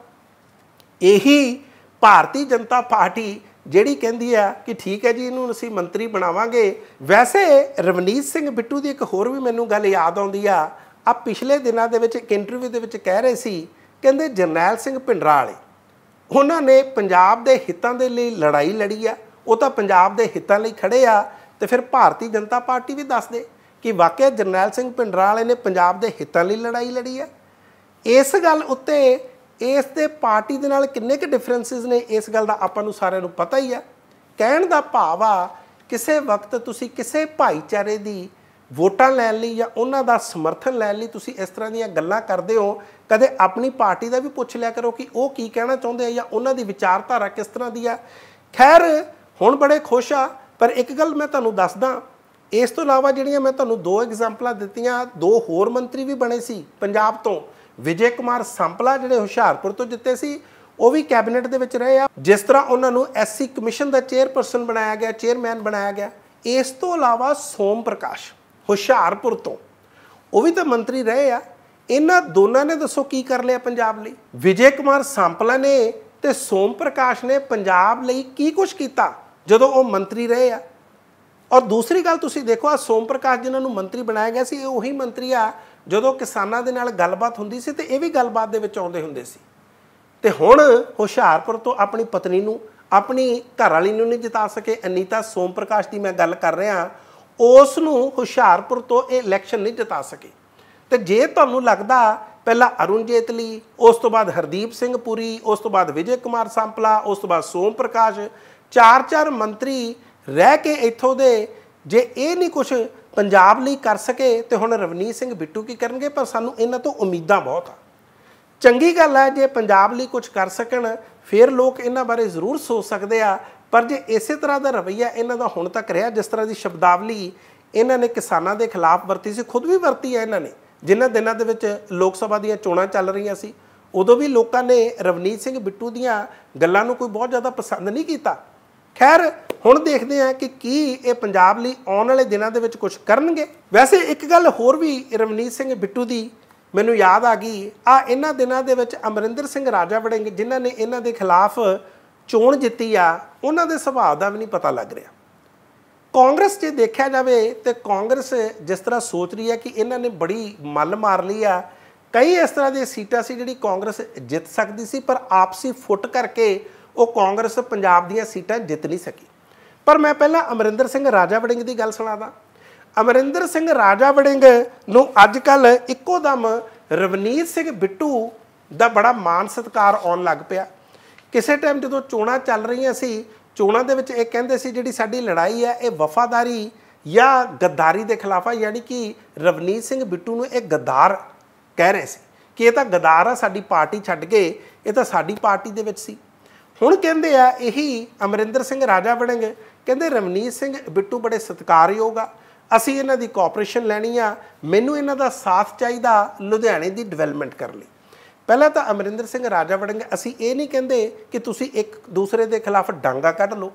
Speaker 1: ਇਹੀ ਭਾਰਤੀ ਜਨਤਾ ਪਾਰਟੀ ਜਿਹੜੀ ਕਹਿੰਦੀ ਆ ਕਿ ਠੀਕ ਹੈ ਜੀ ਇਹਨੂੰ ਅਸੀਂ ਮੰਤਰੀ ਬਣਾਵਾਂਗੇ ਵੈਸੇ ਰਵਨੀਤ ਸਿੰਘ ਬਿੱਟੂ ਦੀ ਇੱਕ ਹੋਰ ਵੀ ਮੈਨੂੰ ਗੱਲ ਯਾਦ ਆਉਂਦੀ ਆ ਆ ਪਿਛਲੇ ਦਿਨਾਂ ਦੇ ਵਿੱਚ ਇੱਕ ਇੰਟਰਵਿਊ ਦੇ ਵਿੱਚ ਕਹਿ ਰਹੇ ਸੀ ਕਹਿੰਦੇ ਜਰਨੈਲ ਸਿੰਘ ਪਿੰਡਰਾ ਵਾਲੇ ਉਹਨਾਂ ਨੇ ਪੰਜਾਬ ਦੇ ਹਿੱਤਾਂ ਦੇ ਲਈ ਲੜਾਈ ਲੜੀ ਆ ਉਹ ਤਾਂ ਪੰਜਾਬ ਦੇ ਹਿੱਤਾਂ ਲਈ ਖੜੇ ਆ ਤੇ ਫਿਰ ਭਾਰਤੀ ਜਨਤਾ ਪਾਰਟੀ ਵੀ ਦੱਸ ਦੇ ਕਿ ਵਾਕਿਆ ਜਰਨੈਲ ਸਿੰਘ ਪਿੰਡਰਾ ਵਾਲੇ ਨੇ ਪੰਜਾਬ ਦੇ ਹਿੱਤਾਂ ਲਈ ਲੜਾਈ ਲੜੀ ਆ ਇਸ ਗੱਲ ਉੱਤੇ ਇਸ ਦੇ ਪਾਰਟੀ ਦੇ ਨਾਲ ਕਿੰਨੇ ਕੁ ਡਿਫਰੈਂਸਸ ਨੇ ਇਸ ਗੱਲ ਦਾ ਆਪਾਂ ਨੂੰ ਸਾਰਿਆਂ ਨੂੰ ਪਤਾ ਹੀ ਆ ਕਹਿਣ ਦਾ ਭਾਵ ਆ ਕਿਸੇ ਵਕਤ ਤੁਸੀਂ ਕਿਸੇ ਭਾਈਚਾਰੇ ਦੀ ਵੋਟਾਂ ਲੈਣ ਲਈ ਜਾਂ ਉਹਨਾਂ ਦਾ ਸਮਰਥਨ ਲੈਣ ਲਈ ਤੁਸੀਂ ਇਸ ਤਰ੍ਹਾਂ ਦੀਆਂ ਗੱਲਾਂ ਕਰਦੇ ਹੋ ਕਦੇ ਆਪਣੀ ਪਾਰਟੀ ਦਾ ਵੀ ਪੁੱਛ ਲਿਆ ਕਰੋ ਕਿ ਉਹ ਕੀ ਕਹਿਣਾ ਚਾਹੁੰਦੇ ਆ ਜਾਂ ਉਹਨਾਂ ਦੀ ਵਿਚਾਰਧਾਰਾ ਕਿਸ ਤਰ੍ਹਾਂ ਦੀ ਆ ਖੈਰ ਹੁਣ ਬੜੇ ਖੁਸ਼ ਆ ਪਰ ਇੱਕ ਗੱਲ ਮੈਂ ਤੁਹਾਨੂੰ ਦੱਸਦਾ ਇਸ ਤੋਂ ਇਲਾਵਾ ਜਿਹੜੀਆਂ ਮੈਂ ਤੁਹਾਨੂੰ ਦੋ ਐਗਜ਼ਾਮਪਲਾਂ ਦਿੱਤੀਆਂ ਦੋ ਹੋਰ ਮੰਤਰੀ ਵੀ ਬਣੇ ਸੀ ਪੰਜਾਬ ਤੋਂ ਵਿਜੇ ਕੁਮਾਰ ਸੰਪਲਾ ਜਿਹੜੇ ਹੁਸ਼ਿਆਰਪੁਰ ਤੋਂ ਜਿੱਤੇ ਸੀ ਉਹ ਵੀ ਕੈਬਨਿਟ ਦੇ ਵਿੱਚ ਰਹੇ ਆ ਜਿਸ ਤਰ੍ਹਾਂ ਉਹਨਾਂ ਨੂੰ ਐਸਸੀ ਕਮਿਸ਼ਨ ਦਾ ਚੇਅਰਪਰਸਨ ਬਣਾਇਆ ਗਿਆ ਚੇਅਰਮੈਨ ਬਣਾਇਆ ਗਿਆ ਇਸ ਤੋਂ ਇਲਾਵਾ ਸੋਮ ਪ੍ਰਕਾਸ਼ ਹੁਸ਼ਿਆਰਪੁਰ ਤੋਂ ਉਹ ਵੀ ਤਾਂ ਮੰਤਰੀ ਰਹੇ ਆ ਇਹਨਾਂ ਦੋਨਾਂ ਨੇ ਦੱਸੋ ਕੀ ਕਰ ਲਿਆ ਪੰਜਾਬ ਲਈ ਵਿਜੇ ਕੁਮਾਰ ਸੰਪਲਾ ਨੇ ਤੇ ਸੋਮ ਪ੍ਰਕਾਸ਼ ਨੇ ਪੰਜਾਬ ਲਈ ਕੀ ਕੁਝ ਕੀਤਾ ਜਦੋਂ ਉਹ ਮੰਤਰੀ ਰਹੇ ਆ ਔਰ ਦੂਸਰੀ ਗੱਲ ਤੁਸੀਂ ਦੇਖੋ ਆ ਸੋਮ ਪ੍ਰਕਾਸ਼ ਜਿਨ੍ਹਾਂ ਨੂੰ ਮੰਤਰੀ ਬਣਾਇਆ ਗਿਆ ਸੀ ਇਹ ਉਹੀ ਮੰਤਰੀ ਆ ਜਦੋਂ ਕਿਸਾਨਾਂ ਦੇ ਨਾਲ ਗੱਲਬਾਤ ਹੁੰਦੀ ਸੀ ਤੇ ਇਹ ਵੀ ਗੱਲਬਾਤ ਦੇ ਵਿੱਚ ਆਉਂਦੇ ਹੁੰਦੇ ਸੀ ਤੇ ਹੁਣ ਹੁਸ਼ਿਆਰਪੁਰ ਤੋਂ ਆਪਣੀ ਪਤਨੀ ਨੂੰ ਆਪਣੀ ਘਰ ਵਾਲੀ ਨੂੰ ਨਹੀਂ ਜਿਤਾ ਸਕੇ ਅਨੀਤਾ ਸੋਮ ਪ੍ਰਕਾਸ਼ ਦੀ ਮੈਂ ਗੱਲ ਕਰ ਰਿਹਾ ਉਸ ਨੂੰ ਹੁਸ਼ਿਆਰਪੁਰ ਤੋਂ ਇਹ ਇਲੈਕਸ਼ਨ ਨਹੀਂ ਜਿਤਾ ਸਕੇ ਤੇ ਜੇ ਤੁਹਾਨੂੰ ਲੱਗਦਾ ਪਹਿਲਾਂ ਅਰੁਣ ਜੇਤਲੀ ਉਸ ਤੋਂ ਬਾਅਦ ਹਰਦੀਪ ਸਿੰਘ ਪੁਰੀ ਉਸ ਤੋਂ ਬਾਅਦ ਵਿਜੇ ਕੁਮਾਰ ਸੰਪਲਾ ਉਸ ਤੋਂ ਬਾਅਦ ਸੋਮ ਪ੍ਰਕਾਸ਼ ਚਾਰ ਚਾਰ ਮੰਤਰੀ ਰਹਿ ਕੇ ਇੱਥੋਂ ਦੇ ਜੇ ਇਹ ਨਹੀਂ ਕੁਝ ਪੰਜਾਬ ਲਈ ਕਰ ਸਕੇ ਤੇ ਹੁਣ ਰਵਨੀਤ ਸਿੰਘ ਬਿੱਟੂ ਕੀ ਕਰਨਗੇ ਪਰ ਸਾਨੂੰ ਇਹਨਾਂ ਤੋਂ ਉਮੀਦਾਂ ਬਹੁਤ ਆ ਚੰਗੀ ਗੱਲ ਹੈ ਜੇ ਪੰਜਾਬ ਲਈ ਕੁਝ ਕਰ ਸਕਣ ਫਿਰ ਲੋਕ ਇਹਨਾਂ ਬਾਰੇ ਜ਼ਰੂਰ ਸੋਚ ਸਕਦੇ ਆ ਪਰ ਜੇ ਇਸੇ ਤਰ੍ਹਾਂ ਦਾ ਰਵਈਆ ਇਹਨਾਂ ਦਾ ਹੁਣ ਤੱਕ ਰਿਹਾ ਜਿਸ ਤਰ੍ਹਾਂ ਦੀ ਸ਼ਬਦਾਵਲੀ ਇਹਨਾਂ ਨੇ ਕਿਸਾਨਾਂ ਦੇ ਖਿਲਾਫ ਵਰਤੀ ਸੀ ਖੁਦ ਵੀ ਵਰਤੀ ਹੈ ਇਹਨਾਂ ਨੇ ਜਿਨ੍ਹਾਂ ਦਿਨਾਂ ਦੇ ਵਿੱਚ ਲੋਕ ਸਭਾ ਦੀਆਂ ਚੋਣਾਂ ਚੱਲ ਰਹੀਆਂ ਸੀ ਉਦੋਂ ਵੀ ਲੋਕਾਂ ਨੇ ਰਵਨੀਤ ਸਿੰਘ ਬਿੱਟੂ ਦੀਆਂ ਗੱਲਾਂ ਨੂੰ ਕੋਈ ਬਹੁਤ ਜ਼ਿਆਦਾ ਪਸੰਦ ਨਹੀਂ ਕੀਤਾ ਖੈਰ ਹੁਣ ਦੇਖਦੇ ਹਾਂ ਕਿ ਕੀ ਇਹ ਪੰਜਾਬ ਲਈ ਆਉਣ ਵਾਲੇ ਦਿਨਾਂ ਦੇ ਵਿੱਚ ਕੁਝ ਕਰਨਗੇ ਵੈਸੇ ਇੱਕ ਗੱਲ ਹੋਰ ਵੀ ਰਵਨੀਤ ਸਿੰਘ ਬਿੱਟੂ ਦੀ ਮੈਨੂੰ ਯਾਦ ਆ ਗਈ ਆ ਇਹਨਾਂ ਦਿਨਾਂ ਦੇ ਵਿੱਚ ਅਮਰਿੰਦਰ ਸਿੰਘ ਰਾਜਾ ਵੜਿੰਗ ਜਿਨ੍ਹਾਂ ਨੇ ਇਹਨਾਂ ਦੇ ਖਿਲਾਫ ਚੋਣ ਜਿੱਤੀ ਆ ਉਹਨਾਂ ਦੇ ਸੁਭਾਅ ਦਾ ਵੀ ਨਹੀਂ ਪਤਾ ਲੱਗ ਰਿਹਾ ਕਾਂਗਰਸ ਜੇ ਦੇਖਿਆ ਜਾਵੇ ਤੇ ਕਾਂਗਰਸ ਜਿਸ ਤਰ੍ਹਾਂ ਸੋਚ ਰਹੀ ਹੈ ਕਿ ਇਹਨਾਂ ਨੇ ਬੜੀ ਮੱਲ ਮਾਰ ਲਈ ਆ ਕਈ ਇਸ ਤਰ੍ਹਾਂ ਦੀਆਂ ਸੀਟਾਂ ਸੀ ਜਿਹੜੀ ਕਾਂਗਰਸ ਜਿੱਤ ਸਕਦੀ ਸੀ ਪਰ ਆਪਸੀ ਫੁੱਟ ਕਰਕੇ ਉਹ ਕਾਂਗਰਸ ਪੰਜਾਬ ਦੀਆਂ ਸੀਟਾਂ ਜਿੱਤ ਨਹੀਂ ਸਕੀ ਪਰ ਮੈਂ ਪਹਿਲਾਂ ਅਮਰਿੰਦਰ ਸਿੰਘ ਰਾਜਾ ਵੜਿੰਗ ਦੀ ਗੱਲ ਸੁਣਾਦਾ ਅਮਰਿੰਦਰ ਸਿੰਘ ਰਾਜਾ ਵੜਿੰਗ ਨੂੰ ਅੱਜ ਕੱਲ ਇੱਕੋ ਦਮ ਰਵਨੀਤ ਸਿੰਘ ਬਿੱਟੂ ਦਾ ਬੜਾ ਮਾਨ ਸਤਕਾਰ ਆਉਣ ਲੱਗ ਪਿਆ ਕਿਸੇ ਟਾਈਮ ਜਦੋਂ ਚੋਣਾਂ ਚੱਲ ਰਹੀਆਂ ਸੀ ਚੋਣਾਂ ਦੇ ਵਿੱਚ ਇਹ ਕਹਿੰਦੇ ਸੀ ਜਿਹੜੀ ਸਾਡੀ ਲੜਾਈ ਹੈ ਇਹ ਵਫਾਦਾਰੀ ਜਾਂ ਗੱਦਾਰੀ ਦੇ ਖਿਲਾਫ ਹੈ ਯਾਨੀ ਕਿ ਰਵਨੀਤ ਸਿੰਘ ਬਿੱਟੂ ਨੂੰ ਇਹ ਗੱਦਾਰ ਕਹਿ ਰਹੇ ਸੀ ਕਿ ਇਹ ਤਾਂ ਗਦਾਰ ਆ ਸਾਡੀ ਪਾਰਟੀ ਛੱਡ ਕੇ ਇਹ ਤਾਂ ਸਾਡੀ ਪਾਰਟੀ ਦੇ ਵਿੱਚ ਸੀ ਹੁਣ ਕਹਿੰਦੇ ਆ ਇਹੀ ਅਮਰਿੰਦਰ ਸਿੰਘ ਰਾਜਾ ਬਣਨਗੇ ਕਹਿੰਦੇ ਰਵਨੀਤ ਸਿੰਘ ਬਿੱਟੂ ਬੜੇ ਸਤਿਕਾਰਯੋਗ ਆ ਅਸੀਂ ਇਹਨਾਂ ਦੀ ਕੋਆਪਰੇਸ਼ਨ ਲੈਣੀ ਆ ਮੈਨੂੰ ਇਹਨਾਂ ਦਾ ਸਾਥ ਚਾਹੀਦਾ ਲੁਧਿਆਣੇ ਦੀ ਡਿਵੈਲਪਮੈਂਟ ਕਰਨ ਲਈ ਪਹਿਲਾਂ ਤਾਂ ਅਮਰਿੰਦਰ ਸਿੰਘ ਰਾਜਾ ਵੜਿੰਗ ਅਸੀਂ ਇਹ ਨਹੀਂ ਕਹਿੰਦੇ ਕਿ ਤੁਸੀਂ ਇੱਕ ਦੂਸਰੇ ਦੇ ਖਿਲਾਫ ਡਾਂਗਾ ਕੱਢ ਲਓ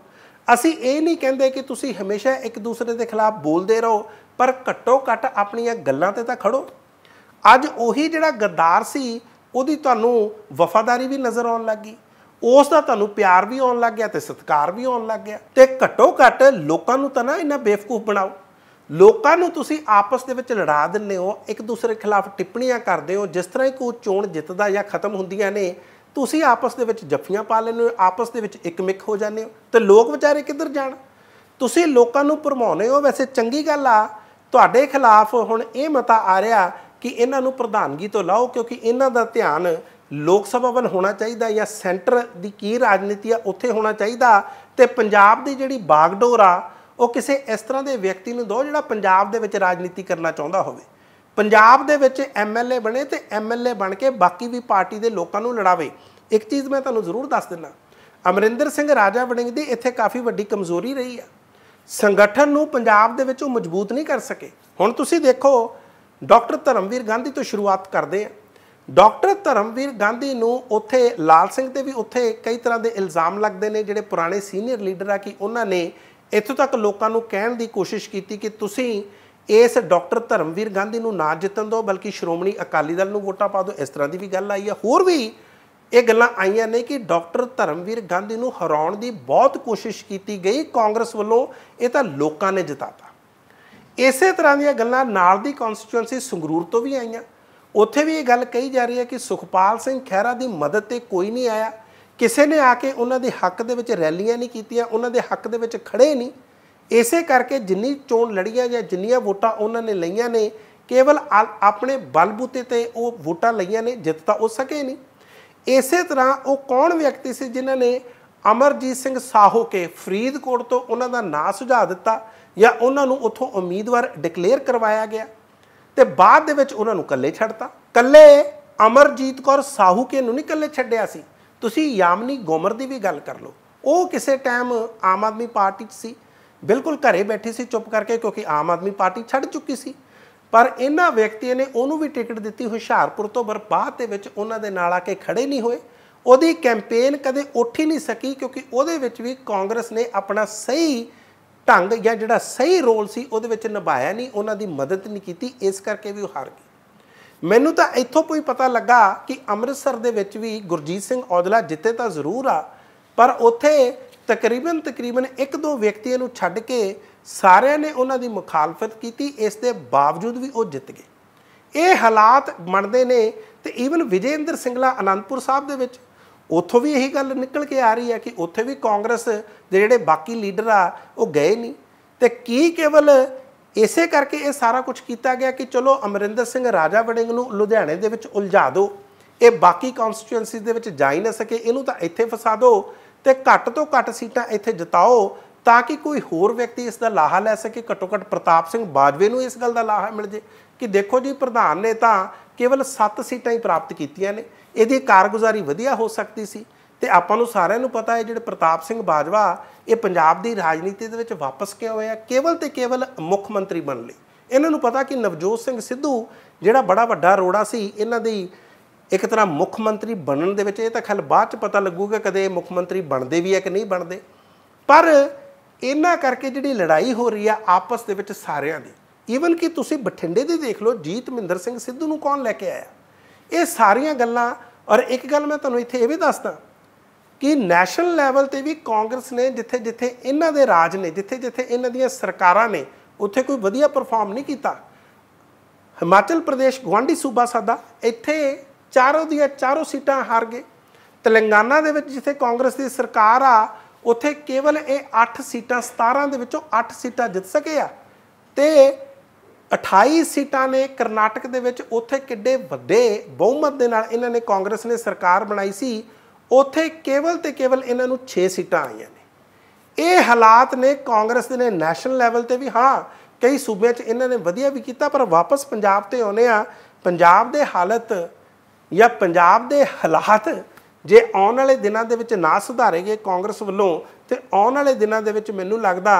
Speaker 1: ਅਸੀਂ ਇਹ ਨਹੀਂ ਕਹਿੰਦੇ ਕਿ ਤੁਸੀਂ ਹਮੇਸ਼ਾ ਇੱਕ ਦੂਸਰੇ ਦੇ ਖਿਲਾਫ ਬੋਲਦੇ ਰਹੋ ਪਰ ਘੱਟੋ ਘੱਟ ਆਪਣੀਆਂ ਗੱਲਾਂ ਤੇ ਤਾਂ ਖੜੋ ਅੱਜ ਉਹੀ ਜਿਹੜਾ ਗਦਾਰ ਸੀ ਉਹਦੀ ਤੁਹਾਨੂੰ ਵਫਾਦਾਰੀ ਵੀ ਨਜ਼ਰ ਆਉਣ ਲੱਗੀ ਉਸ ਦਾ ਤੁਹਾਨੂੰ ਪਿਆਰ ਵੀ ਆਉਣ ਲੱਗ ਗਿਆ ਤੇ ਸਤਿਕਾਰ ਵੀ ਆਉਣ ਲੱਗ ਗਿਆ ਤੇ ਘੱਟੋ ਘੱਟ ਲੋਕਾਂ ਨੂੰ ਤਾਂ ਨਾ ਇਹਨਾਂ ਬੇਵਕੂਫ ਬਣਾਓ ਲੋਕਾਂ ਨੂੰ ਤੁਸੀਂ ਆਪਸ ਦੇ ਵਿੱਚ ਲੜਾ ਦਿੰਦੇ ਹੋ ਇੱਕ ਦੂਸਰੇ ਖਿਲਾਫ ਟਿੱਪਣੀਆਂ ਕਰਦੇ ਹੋ ਜਿਸ ਤਰ੍ਹਾਂ ਇੱਕ ਕੋਈ ਚੋਣ ਜਿੱਤਦਾ ਜਾਂ ਖਤਮ ਹੁੰਦੀਆਂ ਨੇ ਤੁਸੀਂ ਆਪਸ ਦੇ ਵਿੱਚ ਜੱਫੀਆਂ ਪਾ ਲੈਂਦੇ ਹੋ ਆਪਸ ਦੇ ਵਿੱਚ ਇੱਕਮਿਕ ਹੋ ਜਾਂਦੇ ਹੋ ਤੇ ਲੋਕ ਵਿਚਾਰੇ ਕਿੱਧਰ ਜਾਣ ਤੁਸੀਂ ਲੋਕਾਂ ਨੂੰ ਭਰਮਾਉਨੇ ਹੋ ਵੈਸੇ ਚੰਗੀ ਗੱਲ ਆ ਤੁਹਾਡੇ ਖਿਲਾਫ ਹੁਣ ਇਹ ਮਤਾ ਆ ਰਿਹਾ ਕਿ ਇਹਨਾਂ ਨੂੰ ਪ੍ਰਧਾਨਗੀ ਤੋਂ ਲਾਓ ਕਿਉਂਕਿ ਇਹਨਾਂ ਦਾ ਧਿਆਨ ਲੋਕ ਸਭਾ ਵੱਲ ਹੋਣਾ ਚਾਹੀਦਾ ਜਾਂ ਸੈਂਟਰ ਦੀ ਕੀ ਰਾਜਨੀਤੀ ਆ ਉੱਥੇ ਹੋਣਾ ਚਾਹੀਦਾ ਤੇ ਪੰਜਾਬ ਦੀ ਜਿਹੜੀ ਬਾਗਡੋਰ ਆ ਉਹ ਕਿਸੇ ਇਸ ਤਰ੍ਹਾਂ ਦੇ ਵਿਅਕਤੀ ਨੂੰ ਦੋ ਜਿਹੜਾ ਪੰਜਾਬ ਦੇ ਵਿੱਚ ਰਾਜਨੀਤੀ ਕਰਨਾ ਚਾਹੁੰਦਾ ਹੋਵੇ ਪੰਜਾਬ ਦੇ ਵਿੱਚ ਐਮਐਲਏ ਬਣੇ ਤੇ ਐਮਐਲਏ ਬਣ ਕੇ ਬਾਕੀ ਵੀ ਪਾਰਟੀ ਦੇ ਲੋਕਾਂ ਨੂੰ ਲੜਾਵੇ ਇੱਕ ਚੀਜ਼ ਮੈਂ ਤੁਹਾਨੂੰ ਜ਼ਰੂਰ ਦੱਸ ਦਿੰਦਾ ਅਮਰਿੰਦਰ ਸਿੰਘ ਰਾਜਾ ਵੜਿੰਗ ਦੀ ਇੱਥੇ ਕਾਫੀ ਵੱਡੀ ਕਮਜ਼ੋਰੀ ਰਹੀ ਆ ਸੰਗਠਨ ਨੂੰ ਪੰਜਾਬ ਦੇ ਵਿੱਚ ਉਹ ਮਜ਼ਬੂਤ ਨਹੀਂ ਕਰ ਸਕੇ ਹੁਣ ਤੁਸੀਂ ਦੇਖੋ ਡਾਕਟਰ ਧਰਮਵੀਰ ਗਾਂਧੀ ਤੋਂ ਸ਼ੁਰੂਆਤ ਕਰਦੇ ਆ ਡਾਕਟਰ ਧਰਮਵੀਰ ਗਾਂਧੀ ਨੂੰ ਉੱਥੇ ਲਾਲ ਸਿੰਘ ਤੇ ਵੀ ਉੱਥੇ ਕਈ ਤਰ੍ਹਾਂ ਦੇ ਇਲਜ਼ਾਮ ਲੱਗਦੇ ਨੇ ਜਿਹੜੇ ਪੁਰਾਣੇ ਸੀਨੀਅਰ ਲੀਡਰ ਆ ਕਿ ਉਹਨਾਂ ਨੇ ਇੱਥੋਂ ਤੱਕ ਲੋਕਾਂ ਨੂੰ ਕਹਿਣ ਦੀ ਕੋਸ਼ਿਸ਼ ਕੀਤੀ ਕਿ ਤੁਸੀਂ ਇਸ ਡਾਕਟਰ ਧਰਮਵੀਰ ਗਾਂਧੀ ਨੂੰ ਨਾ ਜਿੱਤਣ ਦਿਓ ਬਲਕਿ ਸ਼੍ਰੋਮਣੀ ਅਕਾਲੀ ਦਲ ਨੂੰ ਵੋਟਾਂ ਪਾ ਦਿਓ ਇਸ ਤਰ੍ਹਾਂ ਦੀ ਵੀ ਗੱਲ ਆਈ ਹੈ ਹੋਰ ਵੀ ਇਹ ਗੱਲਾਂ ਆਈਆਂ ਨੇ ਕਿ ਡਾਕਟਰ ਧਰਮਵੀਰ ਗਾਂਧੀ ਨੂੰ ਹਰਾਉਣ ਦੀ ਬਹੁਤ ਕੋਸ਼ਿਸ਼ ਕੀਤੀ ਗਈ ਕਾਂਗਰਸ ਵੱਲੋਂ ਇਹ ਤਾਂ ਲੋਕਾਂ ਨੇ ਜਿਤਾਤਾ ਇਸੇ ਤਰ੍ਹਾਂ ਦੀਆਂ ਗੱਲਾਂ ਨਾਲ ਦੀ ਕਨਸਟੀਚੁਐਂਸੀ ਸੰਗਰੂਰ ਤੋਂ ਵੀ ਆਈਆਂ ਉੱਥੇ ਵੀ ਇਹ ਗੱਲ ਕਹੀ ਜਾ ਰਹੀ ਹੈ ਕਿ ਸੁਖਪਾਲ ਸਿੰਘ ਖਹਿਰਾ ਦੀ ਮਦਦ ਤੇ ਕੋਈ ਨਹੀਂ ਆਇਆ ਕਿਸੇ ਨੇ ਆ ਕੇ ਉਹਨਾਂ ਦੇ ਹੱਕ ਦੇ ਵਿੱਚ ਰੈਲੀਆਂ ਨਹੀਂ ਕੀਤੀਆਂ ਉਹਨਾਂ ਦੇ ਹੱਕ ਦੇ ਵਿੱਚ ਖੜੇ ਨਹੀਂ ਇਸੇ ਕਰਕੇ ਜਿੰਨੀ ਚੋਣ ਲੜੀਆਂ ਜਾਂ ਜਿੰਨੀਆਂ ਵੋਟਾਂ ਉਹਨਾਂ ਨੇ ਲਈਆਂ ਨੇ ਕੇਵਲ ਆਪਣੇ ਬਲਬੂਤੇ ਤੇ ਉਹ ਵੋਟਾਂ ਲਈਆਂ ਨੇ ਜਿੱਤ ਤਾਂ ਉਹ ਸਕੇ ਨਹੀਂ ਇਸੇ ਤਰ੍ਹਾਂ ਉਹ ਕੌਣ ਵਿਅਕਤੀ ਸੀ ਜਿਨ੍ਹਾਂ ਨੇ ਅਮਰਜੀਤ ਸਿੰਘ ਸਾਹੋ ਕੇ ਫਰੀਦਕੋਟ ਤੋਂ ਉਹਨਾਂ ਦਾ ਨਾਂ ਸੁਝਾ ਦਿੱਤਾ ਜਾਂ ਉਹਨਾਂ ਨੂੰ ਉੱਥੋਂ ਉਮੀਦਵਾਰ ਡਿਕਲੇਅਰ ਕਰਵਾਇਆ ਗਿਆ ਤੇ ਬਾਅਦ ਦੇ ਵਿੱਚ ਉਹਨਾਂ ਨੂੰ ਇਕੱਲੇ ਛੱਡਤਾ ਇਕੱਲੇ ਅਮਰਜੀਤ ਕੌਰ ਸਾਹੂ ਕੇ ਨੂੰ ਨਹੀਂ ਇਕੱਲੇ ਛੱਡਿਆ ਸੀ ਤੁਸੀਂ ਯਾਮਨੀ ਗੋਮਰ ਦੀ ਵੀ ਗੱਲ ਕਰ ਲਓ ਉਹ ਕਿਸੇ ਟਾਈਮ ਆਮ ਆਦਮੀ ਪਾਰਟੀ 'ਚ ਸੀ ਬਿਲਕੁਲ ਘਰੇ ਬੈਠੀ ਸੀ ਚੁੱਪ ਕਰਕੇ ਕਿਉਂਕਿ ਆਮ ਆਦਮੀ ਪਾਰਟੀ ਛੱਡ ਚੁੱਕੀ ਸੀ ਪਰ ਇਹਨਾਂ ਵਿਅਕਤੀਆਂ ਨੇ ਉਹਨੂੰ ਵੀ ਟਿਕਟ ਦਿੱਤੀ ਹੁਸ਼ਿਆਰਪੁਰ ਤੋਂ ਪਰ ਬਾਅਦ ਦੇ ਵਿੱਚ ਉਹਨਾਂ ਦੇ ਨਾਲ ਆ ਕੇ ਖੜੇ ਨਹੀਂ ਹੋਏ ਉਹਦੀ ਕੈਂਪੇਨ ਕਦੇ ਉੱਠ ਹੀ ਨਹੀਂ ਸਕੀ ਕਿਉਂਕਿ ਉਹਦੇ ਵਿੱਚ ਵੀ ਕਾਂਗਰਸ ਨੇ ਆਪਣਾ ਸਹੀ ਢੰਗ ਜਾਂ ਜਿਹੜਾ ਸਹੀ ਰੋਲ ਸੀ ਉਹਦੇ ਵਿੱਚ ਨਿਭਾਇਆ ਨਹੀਂ ਉਹਨਾਂ ਦੀ ਮਦਦ ਨਹੀਂ ਕੀਤੀ ਇਸ ਕਰਕੇ ਵੀ ਉਹ ਹਾਰ ਗਏ ਮੈਨੂੰ ਤਾਂ ਇੱਥੋਂ ਕੋਈ ਪਤਾ ਲੱਗਾ ਕਿ ਅੰਮ੍ਰਿਤਸਰ ਦੇ ਵਿੱਚ ਵੀ ਗੁਰਜੀਤ ਸਿੰਘ ਔਜਲਾ ਜਿੱਤੇ ਤਾਂ ਜ਼ਰੂਰ ਆ ਪਰ ਉੱਥੇ ਤਕਰੀਬਨ ਤਕਰੀਬਨ ਇੱਕ ਦੋ ਵਿਅਕਤੀਆਂ ਨੂੰ ਛੱਡ ਕੇ ਸਾਰਿਆਂ ਨੇ ਉਹਨਾਂ ਦੀ ਮੁਖਾਲਫਤ ਕੀਤੀ ਇਸ ਦੇ ਬਾਵਜੂਦ ਵੀ ਉਹ ਜਿੱਤ ਗਏ ਇਹ ਹਾਲਾਤ ਬਣਦੇ ਨੇ ਤੇ ਈਵਨ ਵਿਜੇਂਦਰ ਸਿੰਘਲਾ ਅਨੰਦਪੁਰ ਸਾਹਿਬ ਦੇ ਵਿੱਚ ਉੱਥੋਂ ਵੀ ਇਹੀ ਗੱਲ ਨਿਕਲ ਕੇ ਆ ਰਹੀ ਹੈ ਕਿ ਉੱਥੇ ਵੀ ਕਾਂਗਰਸ ਦੇ ਜਿਹੜੇ ਬਾਕੀ ਲੀਡਰ ਆ ਉਹ ਗਏ ਨਹੀਂ ਤੇ ਕੀ ਕੇਵਲ ਇਸੇ ਕਰਕੇ ਇਹ ਸਾਰਾ ਕੁਝ ਕੀਤਾ ਗਿਆ ਕਿ ਚਲੋ ਅਮਰਿੰਦਰ ਸਿੰਘ ਰਾਜਾ ਵੜਿੰਗ ਨੂੰ ਲੁਧਿਆਣੇ ਦੇ ਵਿੱਚ ਉਲਝਾ ਦਿਓ ਇਹ ਬਾਕੀ ਕਨਸਟੀਚੁਐਂਸੀ ਦੇ ਵਿੱਚ ਜਾ ਹੀ ਨਾ ਸਕੇ ਇਹਨੂੰ ਤਾਂ ਇੱਥੇ ਫਸਾ ਦਿਓ ਤੇ ਘੱਟ ਤੋਂ ਘੱਟ ਸੀਟਾਂ ਇੱਥੇ ਜਿਤਾਓ ਤਾਂ ਕਿ ਕੋਈ ਹੋਰ ਵਿਅਕਤੀ ਇਸ ਦਾ ਲਾਹਾ ਲੈ ਸਕੇ ਘੱਟੋ ਘੱਟ ਪ੍ਰਤਾਪ ਸਿੰਘ ਬਾਜਵੇ ਨੂੰ ਇਸ ਗੱਲ ਦਾ ਲਾਹਾ ਮਿਲ ਜੇ ਕਿ ਦੇਖੋ ਜੀ ਪ੍ਰਧਾਨ ਨੇ ਤਾਂ ਕੇਵਲ 7 ਸੀਟਾਂ ਹੀ ਪ੍ਰਾਪਤ ਕੀਤੀਆਂ ਨੇ ਇਹਦੀ ਕਾਰਗੁਜ਼ਾਰੀ ਵਧੀਆ ਹੋ ਸਕਦੀ ਸੀ ਤੇ ਆਪਾਂ ਨੂੰ ਸਾਰਿਆਂ ਨੂੰ ਪਤਾ ਹੈ ਜਿਹੜੇ ਪ੍ਰਤਾਪ ਸਿੰਘ ਬਾਜਵਾ ਇਹ ਪੰਜਾਬ ਦੀ ਰਾਜਨੀਤੀ ਦੇ ਵਿੱਚ ਵਾਪਸ ਕਿਉਂ ਆਇਆ ਕੇਵਲ ਤੇ ਕੇਵਲ ਮੁੱਖ ਮੰਤਰੀ ਬਣ ਲਈ ਇਹਨਾਂ ਨੂੰ ਪਤਾ ਕਿ ਨਵਜੋਤ ਸਿੰਘ ਸਿੱਧੂ ਜਿਹੜਾ ਬੜਾ ਵੱਡਾ ਰੋੜਾ ਸੀ ਇਹਨਾਂ ਦੀ ਇੱਕ ਤਰ੍ਹਾਂ ਮੁੱਖ ਮੰਤਰੀ ਬਣਨ ਦੇ ਵਿੱਚ ਇਹ ਤਾਂ ਖਲ ਬਾਅਦ ਚ ਪਤਾ ਲੱਗੂਗਾ ਕਦੇ ਮੁੱਖ ਮੰਤਰੀ ਬਣਦੇ ਵੀ ਹੈ ਕਿ ਨਹੀਂ ਬਣਦੇ ਪਰ ਇਹਨਾਂ ਕਰਕੇ ਜਿਹੜੀ ਲੜਾਈ ਹੋ ਰਹੀ ਆ ਆਪਸ ਦੇ ਵਿੱਚ ਸਾਰਿਆਂ ਦੀ ਈਵਨ ਕਿ ਤੁਸੀਂ ਬਠਿੰਡੇ ਦੇ ਦੇਖ ਲਓ ਜੀਤ ਸਿੰਘ ਸਿੱਧੂ ਨੂੰ ਕੌਣ ਲੈ ਕੇ ਆਇਆ ਇਹ ਸਾਰੀਆਂ ਗੱਲਾਂ ਔਰ ਇੱਕ ਗੱਲ ਮੈਂ ਤੁਹਾਨੂੰ ਇੱਥੇ ਇਹ ਵੀ ਦੱਸਦਾ ਕਿ ਨੈਸ਼ਨਲ ਲੈਵਲ ਤੇ ਵੀ ਕਾਂਗਰਸ ਨੇ ਜਿੱਥੇ ਜਿੱਥੇ ਇਹਨਾਂ ਦੇ ਰਾਜ ਨੇ ਜਿੱਥੇ ਜਿੱਥੇ ਇਹਨਾਂ ਦੀਆਂ ਸਰਕਾਰਾਂ ਨੇ ਉੱਥੇ ਕੋਈ ਵਧੀਆ ਪਰਫਾਰਮ ਨਹੀਂ ਕੀਤਾ ਹਿਮਾਚਲ ਪ੍ਰਦੇਸ਼ ਗਵਾਂਡੀ ਸੂਬਾ ਸਾਡਾ ਇੱਥੇ ਚਾਰੋਂ ਦੀਆਂ ਚਾਰੋਂ ਸੀਟਾਂ ਹਾਰ ਗਏ ਤੇਲੰਗਾਨਾ ਦੇ ਵਿੱਚ ਜਿੱਥੇ ਕਾਂਗਰਸ ਦੀ ਸਰਕਾਰ ਆ ਉੱਥੇ ਕੇਵਲ ਇਹ 8 ਸੀਟਾਂ 17 ਦੇ ਵਿੱਚੋਂ 8 ਸੀਟਾਂ ਜਿੱਤ ਸਕੇ ਆ ਤੇ 28 ਸੀਟਾਂ ਨੇ ਕਰਨਾਟਕ ਦੇ ਵਿੱਚ ਉੱਥੇ ਕਿੱਡੇ ਵੱਡੇ ਬਹੁਮਤ ਦੇ ਨਾਲ ਇਹਨਾਂ ਨੇ ਕਾਂਗਰਸ ਨੇ ਸਰਕਾਰ ਬਣਾਈ ਸੀ ਉੱਥੇ ਕੇਵਲ ਤੇ ਕੇਵਲ ਇਹਨਾਂ ਨੂੰ 6 ਸੀਟਾਂ ਆਈਆਂ ਨੇ ਇਹ ਹਾਲਾਤ ਨੇ ਕਾਂਗਰਸ ਦੇ ਨੇ ਨੈਸ਼ਨਲ ਲੈਵਲ ਤੇ ਵੀ ਹਾਂ ਕਈ ਸੂਬਿਆਂ 'ਚ ਇਹਨਾਂ ਨੇ ਵਧੀਆ ਵੀ ਕੀਤਾ ਪਰ ਵਾਪਸ ਪੰਜਾਬ ਤੇ ਆਉਨੇ ਆ ਪੰਜਾਬ ਦੇ ਹਾਲਤ ਜਾਂ ਪੰਜਾਬ ਦੇ ਹਾਲਾਤ ਜੇ ਆਉਣ ਵਾਲੇ ਦਿਨਾਂ ਦੇ ਵਿੱਚ ਨਾ ਸੁਧਾਰੇਗੇ ਕਾਂਗਰਸ ਵੱਲੋਂ ਤੇ ਆਉਣ ਵਾਲੇ ਦਿਨਾਂ ਦੇ ਵਿੱਚ ਮੈਨੂੰ ਲੱਗਦਾ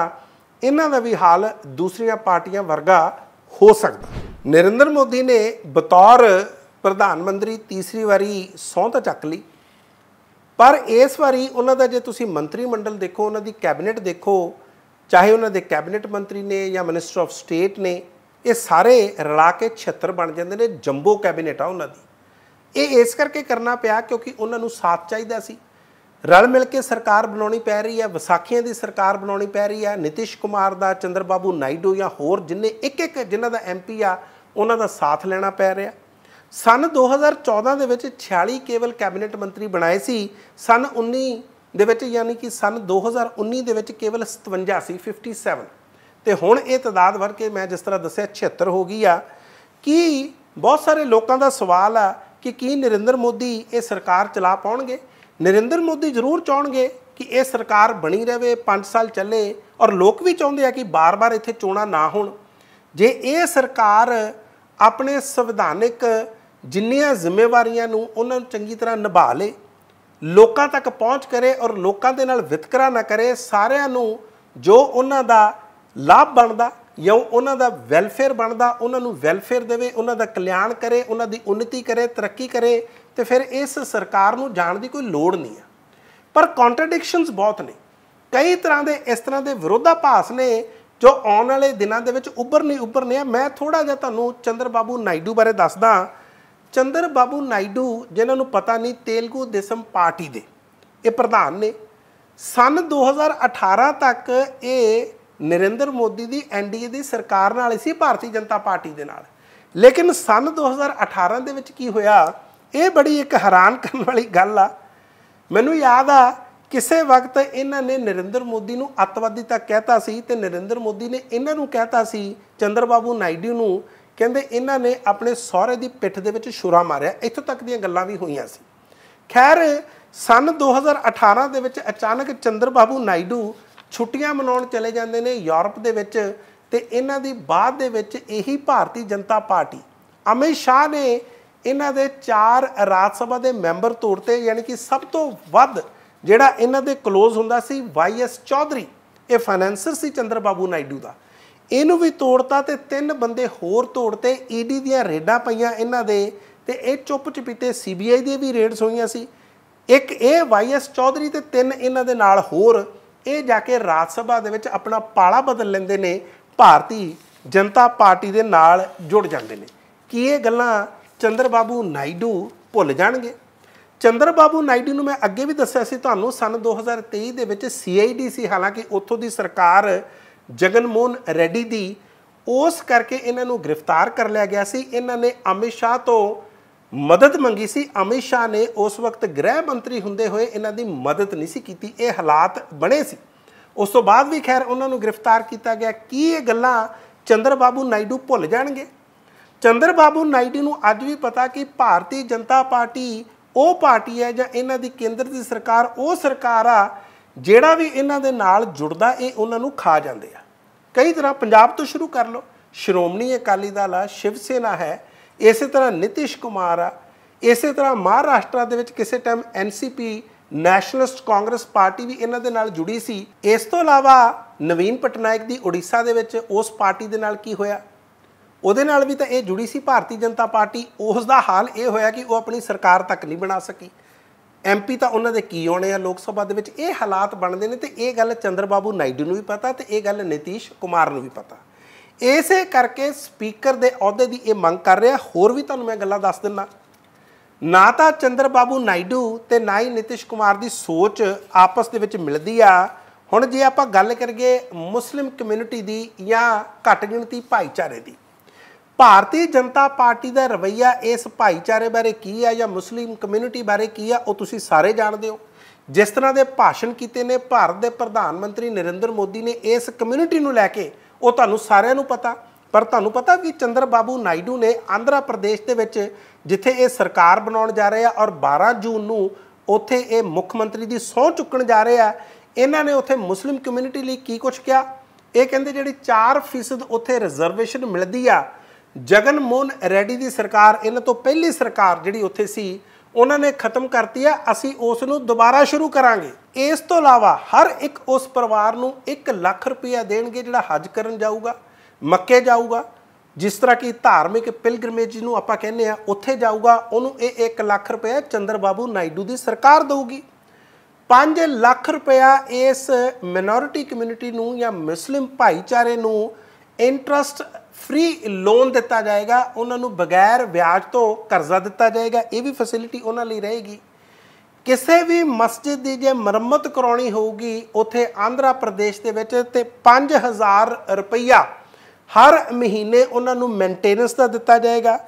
Speaker 1: ਇਹਨਾਂ ਦਾ ਵੀ ਹਾਲ ਦੂਸਰੀਆਂ ਪਾਰਟੀਆਂ ਵਰਗਾ ਹੋ ਸਕਦਾ ਨਰਿੰਦਰ ਮੋਦੀ ਨੇ ਬਤੌਰ ਪ੍ਰਧਾਨ ਮੰਤਰੀ ਤੀਸਰੀ ਵਾਰੀ ਸੌਂਤ ਤਾਂ ਚੱਕ ਲਈ ਪਰ ਇਸ ਵਾਰੀ ਉਹਨਾਂ ਦਾ ਜੇ ਤੁਸੀਂ ਮੰਤਰੀ ਮੰਡਲ ਦੇਖੋ ਉਹਨਾਂ ਦੀ ਕੈਬਨਿਟ ਦੇਖੋ ਚਾਹੇ ਉਹਨਾਂ ਦੇ ਕੈਬਨਿਟ ਮੰਤਰੀ ਨੇ ਜਾਂ ਮਿਨਿਸਟਰ ਆਫ ਸਟੇਟ ਨੇ ਇਹ ਸਾਰੇ ਰਲਾ ਕੇ 76 ਬਣ ਜਾਂਦੇ ਨੇ ਜੰਬੋ ਕੈਬਨਿਟ ਆ ਉਹਨਾਂ ਦੀ ਇਹ ਇਸ ਕਰਕੇ ਕਰਨਾ ਪਿਆ ਕਿਉਂਕਿ ਉਹਨਾਂ ਨੂੰ ਸਾਥ ਚਾਹੀਦਾ ਸੀ ਰਲ ਮਿਲ ਕੇ ਸਰਕਾਰ ਬਣਾਉਣੀ ਪੈ ਰਹੀ ਹੈ ਵਿਸਾਖੀਆਂ ਦੀ ਸਰਕਾਰ ਬਣਾਉਣੀ ਪੈ ਰਹੀ ਹੈ ਨਿਤਿਸ਼ ਕੁਮਾਰ ਦਾ ਚੰਦਰ ਬਾਬੂ ਨਾਇਡੂ ਜਾਂ ਹੋਰ ਜਿੰਨੇ ਇੱਕ ਇੱਕ ਜਿਨ੍ਹਾਂ ਦਾ ਐਮਪੀ ਆ ਉਹਨਾਂ ਦਾ ਸਾਥ ਲੈਣਾ ਪੈ ਰਿਹਾ ਸਨ 2014 ਦੇ ਵਿੱਚ 46 ਕੇਵਲ ਕੈਬਨਿਟ ਮੰਤਰੀ ਬਣਾਏ ਸੀ ਸਨ 19 ਦੇ ਵਿੱਚ ਯਾਨੀ ਕਿ ਸਨ 2019 ਦੇ ਵਿੱਚ ਕੇਵਲ 57 ਸੀ 57 ਤੇ ਹੁਣ ਇਹ ਤਦਾਦ ਵਰ ਕੇ ਮੈਂ ਜਿਸ ਤਰ੍ਹਾਂ ਦੱਸਿਆ 76 ਹੋ ਗਈ ਆ ਕਿ ਬਹੁਤ ਸਾਰੇ ਲੋਕਾਂ ਦਾ ਸਵਾਲ ਆ ਕਿ ਕੀ ਨਰਿੰਦਰ ਮੋਦੀ ਇਹ ਸਰਕਾਰ ਚਲਾ ਪਾਉਣਗੇ ਨਰਿੰਦਰ ਮੋਦੀ ਜ਼ਰੂਰ ਚਾਹਣਗੇ ਕਿ ਇਹ ਸਰਕਾਰ ਬਣੀ ਰਹੇ 5 ਸਾਲ ਚੱਲੇ ਔਰ ਲੋਕ ਵੀ ਚਾਹੁੰਦੇ ਆ ਕਿ ਬਾਰ-ਬਾਰ ਇੱਥੇ ਚੋਣਾਂ ਨਾ ਹੋਣ ਜੇ ਇਹ ਸਰਕਾਰ ਆਪਣੇ ਸੰਵਿਧਾਨਿਕ ਜਿੰਨੀਆਂ ਜ਼ਿੰਮੇਵਾਰੀਆਂ ਨੂੰ ਉਹਨਾਂ ਨੂੰ ਚੰਗੀ ਤਰ੍ਹਾਂ ਨਿਭਾ ਲੇ ਲੋਕਾਂ ਤੱਕ ਪਹੁੰਚ ਕਰੇ ਔਰ ਲੋਕਾਂ ਦੇ ਨਾਲ ਵਿਤਕਰਾ ਨਾ ਕਰੇ ਸਾਰਿਆਂ ਨੂੰ ਜੋ ਉਹਨਾਂ ਦਾ ਲਾਭ ਬਣਦਾ ਜਾਂ ਉਹਨਾਂ ਦਾ ਵੈਲਫੇਅਰ ਬਣਦਾ ਉਹਨਾਂ ਨੂੰ ਵੈਲਫੇਅਰ ਦੇਵੇ ਉਹਨਾਂ ਦਾ ਕਲਿਆਣ ਕਰੇ ਉਹਨਾਂ ਦੀ ਉન્નਤੀ ਕਰੇ ਤਰੱਕੀ ਕਰੇ ਤੇ ਫਿਰ ਇਸ ਸਰਕਾਰ ਨੂੰ ਜਾਣ ਦੀ ਕੋਈ ਲੋੜ ਨਹੀਂ ਆ ਪਰ ਕੰਟਰਡਿਕਸ਼ਨਸ ਬਹੁਤ ਨੇ ਕਈ ਤਰ੍ਹਾਂ ਦੇ ਇਸ ਤਰ੍ਹਾਂ ਦੇ ਵਿਰੋਧਾਭਾਸ ਨੇ ਜੋ ਆਉਣ ਵਾਲੇ ਦਿਨਾਂ ਦੇ ਵਿੱਚ ਉੱਭਰਨੇ ਉੱਭਰਨੇ ਆ ਮੈਂ ਥੋੜਾ ਜਿਹਾ ਤੁਹਾਨੂੰ ਚੰਦਰ ਬਾਬੂ ਨਾਇਡੂ ਬਾਰੇ ਦੱਸਦਾ ਚੰਦਰ ਬਾਬੂ ਨਾਇਡੂ ਜਿਨ੍ਹਾਂ ਨੂੰ ਪਤਾ ਨਹੀਂ ਤੇਲਗੂ ਦੇਸਮ ਪਾਰਟੀ ਦੇ ਇਹ ਪ੍ਰਧਾਨ ਨੇ ਸਨ 2018 ਤੱਕ ਇਹ ਨਰਿੰਦਰ ਮੋਦੀ ਦੀ ਐਨਡੀਏ ਦੀ ਸਰਕਾਰ ਨਾਲ ਸੀ ਭਾਰਤੀ ਜਨਤਾ ਪਾਰਟੀ ਦੇ ਨਾਲ ਲੇਕਿਨ ਸਨ 2018 ਦੇ ਵਿੱਚ ਕੀ ਹੋਇਆ ਇਹ ਬੜੀ ਇੱਕ ਹੈਰਾਨ ਕਰਨ ਵਾਲੀ ਗੱਲ ਆ ਮੈਨੂੰ ਯਾਦ ਆ ਕਿਸੇ ਵਕਤ ਇਹਨਾਂ ਨੇ ਨਰਿੰਦਰ ਮੋਦੀ ਨੂੰ ਅਤਵਾਦੀ ਤਾਂ ਕਹਿਤਾ ਸੀ ਤੇ ਨਰਿੰਦਰ ਮੋਦੀ ਨੇ ਇਹਨਾਂ ਨੂੰ ਕਹਿਤਾ ਸੀ ਚੰਦਰ ਬਾਬੂ ਨਾਇਡੂ ਨੂੰ ਕਹਿੰਦੇ ਇਹਨਾਂ ਨੇ ਆਪਣੇ ਸਹੁਰੇ ਦੀ ਪਿੱਠ ਦੇ ਵਿੱਚ ਛੁਰਾ ਮਾਰਿਆ ਇੱਥੋਂ ਤੱਕ ਦੀਆਂ ਗੱਲਾਂ ਵੀ ਹੋਈਆਂ ਸੀ ਖੈਰ ਸਨ 2018 ਦੇ ਵਿੱਚ ਅਚਾਨਕ ਚੰਦਰ ਬਾਬੂ ਨਾਇਡੂ ਛੁੱਟੀਆਂ ਮਨਾਉਣ ਚਲੇ ਜਾਂਦੇ ਨੇ ਯੂਰਪ ਦੇ ਵਿੱਚ ਤੇ ਇਹਨਾਂ ਦੀ ਬਾਅਦ ਦੇ ਵਿੱਚ ਇਹੀ ਭਾਰਤੀ ਜਨਤਾ ਪਾਰਟੀ ਅਮਿਤ ਸ਼ਾਹ ਨੇ ਇਹਨਾਂ ਦੇ ਚਾਰ ਰਾਜ ਸਭਾ ਦੇ ਮੈਂਬਰ ਤੋੜਤੇ ਯਾਨੀ ਕਿ ਸਭ ਤੋਂ ਵੱਧ ਜਿਹੜਾ ਇਹਨਾਂ ਦੇ ক্লোਜ਼ ਹੁੰਦਾ ਸੀ ਵਾਈਐਸ ਚੌਧਰੀ ਇਹ ਫਾਈਨੈਂਸਰ ਸੀ ਚੰਦਰ ਬਾਬੂ ਨਾਇਡੂ ਦਾ ਇਹਨੂੰ ਵੀ ਤੋੜਤਾ ਤੇ ਤਿੰਨ ਬੰਦੇ ਹੋਰ ਤੋੜਤੇ ਈਡੀ e ਦੀਆਂ ਰੇਡਾਂ ਪਈਆਂ ਇਹਨਾਂ ਦੇ ਤੇ ਇਹ ਚੁੱਪ ਚਪੀਤੇ ਸੀਬੀਆਈ ਦੇ ਵੀ ਰੇਡਸ ਹੋਈਆਂ ਸੀ ਇੱਕ ਇਹ ਵਾਈਐਸ ਚੌਧਰੀ ਤੇ ਤਿੰਨ ਇਹਨਾਂ ਦੇ ਨਾਲ ਹੋਰ ਇਹ ਜਾ ਕੇ ਰਾਜ ਸਭਾ ਦੇ ਵਿੱਚ ਆਪਣਾ ਪਾਲਾ ਬਦਲ ਲੈਂਦੇ ਨੇ ਭਾਰਤੀ ਜਨਤਾ ਪਾਰਟੀ ਦੇ ਨਾਲ ਜੁੜ ਜਾਂਦੇ ਨੇ ਕੀ ਇਹ ਗੱਲਾਂ ਚੰਦਰ ਬਾਬੂ ਨਾਇਡੂ ਭੁੱਲ ਜਾਣਗੇ ਚੰਦਰ ਬਾਬੂ ਨਾਇਡੂ ਨੂੰ ਮੈਂ ਅੱਗੇ ਵੀ ਦੱਸਿਆ ਸੀ ਤੁਹਾਨੂੰ ਸਨ 2023 ਦੇ ਵਿੱਚ ਸੀਆਈਡੀ ਸੀ ਹਾਲਾਂਕਿ ਉੱਥੋਂ ਦੀ ਸਰਕਾਰ ਜਗਨਮੋਹਨ ਰੈਡੀ ਦੀ ਉਸ ਕਰਕੇ ਇਹਨਾਂ ਨੂੰ ਗ੍ਰਿਫਤਾਰ ਕਰ ਲਿਆ ਗਿਆ ਸੀ ਇਹਨਾਂ ਨੇ ਅਮਿਤ ਸ਼ਾਹ ਤੋਂ ਮਦਦ ਮੰਗੀ ਸੀ ਅਮਿਤ ਸ਼ਾਹ ਨੇ ਉਸ ਵਕਤ ਗ੍ਰਹਿ ਮੰਤਰੀ ਹੁੰਦੇ ਹੋਏ ਇਹਨਾਂ ਦੀ ਮਦਦ ਨਹੀਂ ਸੀ ਕੀਤੀ ਇਹ ਹਾਲਾਤ ਬਣੇ ਸੀ ਉਸ ਤੋਂ ਬਾਅਦ ਵੀ ਖੈਰ ਉਹਨਾਂ ਨੂੰ ਗ੍ਰਿਫਤਾਰ ਕੀਤਾ ਗਿਆ ਕੀ ਇਹ ਗੱਲਾਂ ਚੰਦਰ ਬਾਬੂ ਨਾਇਡੂ ਭੁੱਲ ਜਾਣਗੇ ਚੰਦਰ ਬਾਬੂ ਨਾਇਡੂ ਨੂੰ ਅੱਜ ਵੀ ਪਤਾ ਕਿ ਭਾਰਤੀ ਜਨਤਾ ਪਾਰਟੀ ਉਹ ਪਾਰਟੀ ਹੈ ਜਾਂ ਇਹਨਾਂ ਦੀ ਕੇਂਦਰ ਦੀ ਸਰਕਾਰ ਉਹ ਸਰਕਾਰ ਆ ਜਿਹੜਾ ਵੀ ਇਹਨਾਂ ਦੇ ਨਾਲ ਜੁੜਦਾ ਇਹ ਉਹਨਾਂ ਨੂੰ ਖਾ ਜਾਂਦੇ ਆ ਕਈ ਤਰ੍ਹਾਂ ਪੰਜਾਬ ਤੋਂ ਸ਼ੁਰੂ ਕਰ ਲਓ ਸ਼੍ਰੋਮਣੀ ਅਕਾਲੀ ਦਲ ਆ ਸ਼ਿਵ ਸੇਨਾ ਹੈ ਇਸੇ ਤਰ੍ਹਾਂ ਨਿਤਿਸ਼ ਕੁਮਾਰ ਆ ਇਸੇ ਤਰ੍ਹਾਂ ਮਹਾਰਾਸ਼ਟਰ ਦੇ ਵਿੱਚ ਕਿਸੇ time NCP Nationalist Congress Party ਵੀ ਇਹਨਾਂ ਦੇ ਨਾਲ ਜੁੜੀ ਸੀ ਇਸ ਤੋਂ ਇਲਾਵਾ ਨਵੀਨ ਪਟਨਾਇਕ ਦੀ ਓਡੀਸ਼ਾ ਦੇ ਵਿੱਚ ਉਸ ਪਾਰਟੀ ਦੇ ਨਾਲ ਕੀ ਹੋਇਆ ਉਹਦੇ ਨਾਲ ਵੀ ਤਾਂ ਇਹ ਜੁੜੀ ਸੀ ਭਾਰਤੀ ਜਨਤਾ ਪਾਰਟੀ ਉਸ ਦਾ ਹਾਲ ਇਹ ਹੋਇਆ ਕਿ ਉਹ ਆਪਣੀ ਸਰਕਾਰ ਤੱਕ ਨਹੀਂ ਬਣਾ ਸਕੀ ਐਮਪੀ ਤਾਂ ਉਹਨਾਂ ਦੇ ਕੀ ਆਉਣੇ ਆ ਲੋਕ ਸਭਾ ਦੇ ਵਿੱਚ ਇਹ ਹਾਲਾਤ ਬਣਦੇ ਨੇ ਤੇ ਇਹ ਗੱਲ ਚੰਦਰ ਬਾਬੂ ਨਾਇਡੂ ਨੂੰ ਵੀ ਪਤਾ ਤੇ ਇਹ ਗੱਲ ਨਿਤੀਸ਼ ਕੁਮਾਰ ਨੂੰ ਵੀ ਪਤਾ ਇਸੇ ਕਰਕੇ ਸਪੀਕਰ ਦੇ ਅਹੁਦੇ ਦੀ ਇਹ ਮੰਗ ਕਰ ਰਿਹਾ ਹੋਰ ਵੀ ਤੁਹਾਨੂੰ ਮੈਂ ਗੱਲਾਂ ਦੱਸ ਦਿੰਨਾ ਨਾ ਤਾਂ ਚੰਦਰ ਬਾਬੂ ਨਾਇਡੂ ਤੇ ਨਾ ਹੀ ਨਿਤੀਸ਼ ਕੁਮਾਰ ਦੀ ਸੋਚ ਆਪਸ ਦੇ ਵਿੱਚ ਮਿਲਦੀ ਆ ਹੁਣ ਜੇ ਆਪਾਂ ਗੱਲ ਕਰੀਏ ਮੁਸਲਿਮ ਕਮਿਊਨਿਟੀ ਦੀ ਜਾਂ ਘੱਟ ਗਿਣਤੀ ਭਾਈਚਾਰੇ ਦੀ ਭਾਰਤੀ ਜਨਤਾ ਪਾਰਟੀ ਦਾ ਰਵਈਆ ਇਸ ਭਾਈਚਾਰੇ ਬਾਰੇ ਕੀ ਹੈ ਜਾਂ ਮੁਸਲਿਮ ਕਮਿਊਨਿਟੀ ਬਾਰੇ ਕੀ ਹੈ ਉਹ ਤੁਸੀਂ ਸਾਰੇ ਜਾਣਦੇ ਹੋ ਜਿਸ ਤਰ੍ਹਾਂ ਦੇ ਭਾਸ਼ਣ ਕੀਤੇ ਨੇ ਭਾਰਤ ਦੇ ਪ੍ਰਧਾਨ ਮੰਤਰੀ ਨਰਿੰਦਰ ਮੋਦੀ ਨੇ ਇਸ ਕਮਿਊਨਿਟੀ ਨੂੰ ਲੈ ਕੇ ਉਹ ਤੁਹਾਨੂੰ ਸਾਰਿਆਂ ਨੂੰ ਪਤਾ ਪਰ ਤੁਹਾਨੂੰ ਪਤਾ ਕਿ ਚੰਦਰ ਬਾਬੂ ਨਾਇਡੂ ਨੇ ਆਂਧਰਾ ਪ੍ਰਦੇਸ਼ ਦੇ ਵਿੱਚ ਜਿੱਥੇ ਇਹ ਸਰਕਾਰ ਬਣਾਉਣ ਜਾ ਰਹੇ ਆ ਔਰ 12 ਜੂਨ ਨੂੰ ਉੱਥੇ ਇਹ ਮੁੱਖ ਮੰਤਰੀ ਦੀ ਸਹੁੰ ਚੁੱਕਣ ਜਾ ਰਹੇ ਆ ਇਹਨਾਂ ਨੇ ਉੱਥੇ ਮੁਸਲਿਮ ਕਮਿਊਨਿਟੀ ਲਈ ਕੀ ਕੁਝ ਕਿਹਾ ਇਹ ਕਹਿੰਦੇ ਜਿਹੜੀ 4% ਉੱਥੇ ਰਿਜ਼ਰਵੇਸ਼ਨ ਮਿਲਦੀ ਆ ਜਗਨ ਮੋਹਨ ਰੈਡੀ ਦੀ ਸਰਕਾਰ ਇਹਨਾਂ ਤੋਂ ਪਹਿਲੀ ਸਰਕਾਰ ਜਿਹੜੀ ਉੱਥੇ ਸੀ ਉਹਨਾਂ ਨੇ ਖਤਮ ਕਰਤੀ ਆ ਅਸੀਂ ਉਸ ਨੂੰ ਦੁਬਾਰਾ ਸ਼ੁਰੂ ਕਰਾਂਗੇ ਇਸ ਤੋਂ ਇਲਾਵਾ ਹਰ ਇੱਕ ਉਸ ਪਰਿਵਾਰ ਨੂੰ 1 ਲੱਖ ਰੁਪਇਆ ਦੇਣਗੇ ਜਿਹੜਾ ਹਜ ਕਰਨ ਜਾਊਗਾ ਮੱਕੇ ਜਾਊਗਾ ਜਿਸ ਤਰ੍ਹਾਂ ਕਿ ਧਾਰਮਿਕ ਪਿਲਗ੍ਰਿਮੇਜ ਨੂੰ ਆਪਾਂ ਕਹਿੰਦੇ ਆ ਉੱਥੇ ਜਾਊਗਾ ਉਹਨੂੰ ਇਹ 1 ਲੱਖ ਰੁਪਇਆ ਚੰਦਰ ਬਾਬੂ ਨਾਇਡੂ ਦੀ ਸਰਕਾਰ ਦੇਊਗੀ 5 ਲੱਖ ਰੁਪਇਆ ਇਸ ਮਿਨੋਰਿਟੀ ਕਮਿਊਨਿਟੀ ਨੂੰ ਜਾਂ ਮੁਸਲਿਮ ਭਾਈਚਾਰੇ ਨੂੰ ਇੰਟਰਸਟ ਫ੍ਰੀ ਲੋਨ ਦਿੱਤਾ ਜਾਏਗਾ ਉਹਨਾਂ ਨੂੰ ਬਗੈਰ ਵਿਆਜ ਤੋਂ ਕਰਜ਼ਾ ਦਿੱਤਾ ਜਾਏਗਾ ਇਹ ਵੀ ਫੈਸਿਲਿਟੀ ਉਹਨਾਂ ਲਈ ਰਹੇਗੀ ਕਿਸੇ ਵੀ ਮਸਜਿਦ ਦੀ ਜੇ ਮੁਰੰਮਤ ਕਰਾਉਣੀ ਹੋਊਗੀ ਉਥੇ ਆਂਧਰਾ ਪ੍ਰਦੇਸ਼ ਦੇ ਵਿੱਚ ਤੇ 5000 ਰੁਪਇਆ ਹਰ ਮਹੀਨੇ ਉਹਨਾਂ ਨੂੰ ਮੇਨਟੇਨੈਂਸ ਦਾ ਦਿੱਤਾ ਜਾਏਗਾ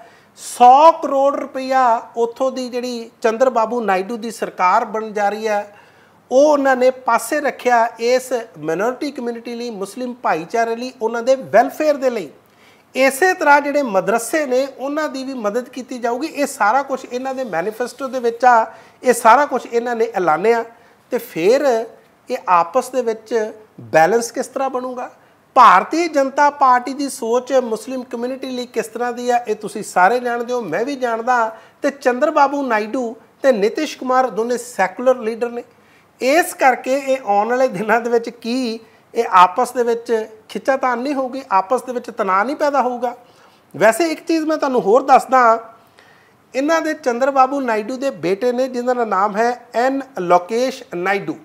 Speaker 1: 100 ਕਰੋੜ ਰੁਪਇਆ ਉਥੋਂ ਦੀ ਜਿਹੜੀ ਚੰਦਰ ਬਾਬੂ ਨਾਇਡੂ ਦੀ ਸਰਕਾਰ ਬਣ ਜਾ ਰਹੀ ਹੈ ਉਹ ਉਹਨਾਂ ਨੇ ਪਾਸੇ ਰੱਖਿਆ ਇਸ ਮਿਨੋਰਟੀ ਕਮਿਊਨਿਟੀ ਲਈ ਮੁਸਲਿਮ ਭਾਈਚਾਰੇ ਲਈ ਉਹਨਾਂ ਦੇ ਵੈਲਫੇਅਰ ਦੇ ਲਈ ਇਸੇ ਤਰ੍ਹਾਂ ਜਿਹੜੇ ਮਦਰਸੇ ਨੇ ਉਹਨਾਂ ਦੀ ਵੀ ਮਦਦ ਕੀਤੀ ਜਾਊਗੀ ਇਹ ਸਾਰਾ ਕੁਝ ਇਹਨਾਂ ਦੇ ਮੈਨੀਫੈਸਟੋ ਦੇ ਵਿੱਚ ਆ ਇਹ ਸਾਰਾ ਕੁਝ ਇਹਨਾਂ ਨੇ ਐਲਾਨਿਆ ਤੇ ਫਿਰ ਇਹ ਆਪਸ ਦੇ ਵਿੱਚ ਬੈਲੈਂਸ ਕਿਸ ਤਰ੍ਹਾਂ ਬਣੂਗਾ ਭਾਰਤੀ ਜਨਤਾ ਪਾਰਟੀ ਦੀ ਸੋਚ ਮੁਸਲਿਮ ਕਮਿਊਨਿਟੀ ਲਈ ਕਿਸ ਤਰ੍ਹਾਂ ਦੀ ਆ ਇਹ ਤੁਸੀਂ ਸਾਰੇ ਜਾਣਦੇ ਹੋ ਮੈਂ ਵੀ ਜਾਣਦਾ ਤੇ ਚੰਦਰ ਬਾਬੂ ਨਾਇਡੂ ਤੇ ਨਿਤਿਸ਼ ਕੁਮਾਰ ਦੋਨੇ ਸੈਕੂਲਰ ਲੀਡਰ ਨੇ ਇਸ ਕਰਕੇ ਇਹ ਆਉਣ ਵਾਲੇ ਦਿਨਾਂ ਦੇ ਵਿੱਚ ਕੀ ਇਹ ਆਪਸ ਦੇ ਵਿੱਚ ਖਿੱਚਾਤਾਨ ਨਹੀਂ ਹੋਊਗੀ ਆਪਸ ਦੇ ਵਿੱਚ ਤਣਾਅ ਨਹੀਂ ਪੈਦਾ ਹੋਊਗਾ ਵੈਸੇ ਇੱਕ ਚੀਜ਼ ਮੈਂ ਤੁਹਾਨੂੰ ਹੋਰ ਦੱਸਦਾ ਇਹਨਾਂ ਦੇ ਚੰਦਰ ਬਾਬੂ ਨਾਇਡੂ ਦੇ ਬੇਟੇ ਨੇ ਜਿਨ੍ਹਾਂ ਦਾ ਨਾਮ ਹੈ ਐਨ ਲੋਕੇਸ਼ ਨਾਇਡੂ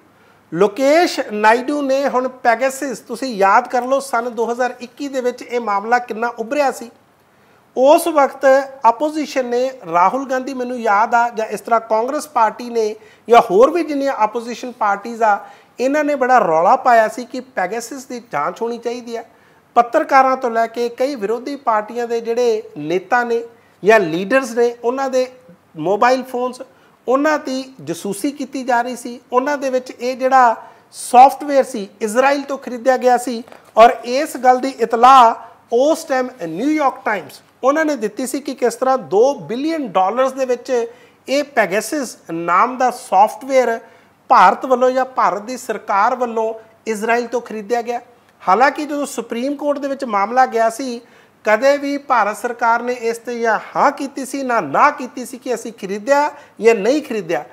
Speaker 1: ਲੋਕੇਸ਼ ਨਾਇਡੂ ਨੇ ਹੁਣ ਪੈਗਾਸਿਸ ਤੁਸੀਂ ਯਾਦ ਕਰ ਲਓ ਸਨ 2021 ਦੇ ਵਿੱਚ ਇਹ ਮਾਮਲਾ ਕਿੰਨਾ ਉਭਰਿਆ ਸੀ ਉਸ ਵਕਤ ਆਪੋਜੀਸ਼ਨ ਨੇ ਰਾਹੁਲ ਗਾਂਧੀ ਮੈਨੂੰ ਯਾਦ ਆ ਜਾਂ ਇਸ ਤਰ੍ਹਾਂ ਕਾਂਗਰਸ ਪਾਰਟੀ ਨੇ ਜਾਂ ਹੋਰ ਵੀ ਜਿੰਨੀਆਂ ਆਪੋਜੀਸ਼ਨ ਪਾਰਟੀਆਂ ਆ ਇਹਨਾਂ ਨੇ ਬੜਾ ਰੌਲਾ ਪਾਇਆ ਸੀ ਕਿ ਪੈਗਾਸਿਸ ਦੀ ਜਾਂਚ ਹੋਣੀ ਚਾਹੀਦੀ ਹੈ ਪੱਤਰਕਾਰਾਂ ਤੋਂ ਲੈ ਕੇ ਕਈ ਵਿਰੋਧੀ ਪਾਰਟੀਆਂ ਦੇ ਜਿਹੜੇ ਨੇਤਾ ਨੇ ਜਾਂ ਲੀਡਰਸ ਨੇ ਉਹਨਾਂ ਦੇ ਮੋਬਾਈਲ ਫੋਨਸ ਉਹਨਾਂ ਦੀ ਜਸੂਸੀ ਕੀਤੀ ਜਾ ਰਹੀ ਸੀ ਉਹਨਾਂ ਦੇ ਵਿੱਚ ਇਹ ਜਿਹੜਾ ਸੌਫਟਵੇਅਰ ਸੀ ਇਜ਼ਰਾਈਲ ਤੋਂ ਖਰੀਦਿਆ ਗਿਆ ਸੀ ਔਰ ਇਸ ਗੱਲ ਦੀ ਇਤਲਾਹ ਉਸ ਟਾਈਮ ਨਿਊਯਾਰਕ ਟਾਈਮਸ ਉਹਨਾਂ ਨੇ ਦਿੱਤੀ ਸੀ ਕਿ ਕਿਸ ਤਰ੍ਹਾਂ 2 ਬਿਲੀਅਨ ਡਾਲਰਸ ਦੇ ਵਿੱਚ ਇਹ ਪੈਗਾਸਿਸ ਨਾਮ ਦਾ ਸੌਫਟਵੇਅਰ ਭਾਰਤ ਵੱਲੋਂ ਜਾਂ ਭਾਰਤ ਦੀ ਸਰਕਾਰ ਵੱਲੋਂ ਇਜ਼ਰਾਈਲ ਤੋਂ ਖਰੀਦਿਆ ਗਿਆ ਹਾਲਾਂਕਿ ਜਦੋਂ ਸੁਪਰੀਮ ਕੋਰਟ ਦੇ ਵਿੱਚ ਮਾਮਲਾ ਗਿਆ ਸੀ ਕਦੇ ਵੀ ਭਾਰਤ ਸਰਕਾਰ ਨੇ ਇਸ ਤੇ ਜਾਂ ਹਾਂ ਕੀਤੀ ਸੀ ਨਾ ਨਾ ਕੀਤੀ ਸੀ ਕਿ ਅਸੀਂ ਖਰੀਦਿਆ ਜਾਂ ਨਹੀਂ ਖਰੀਦਿਆ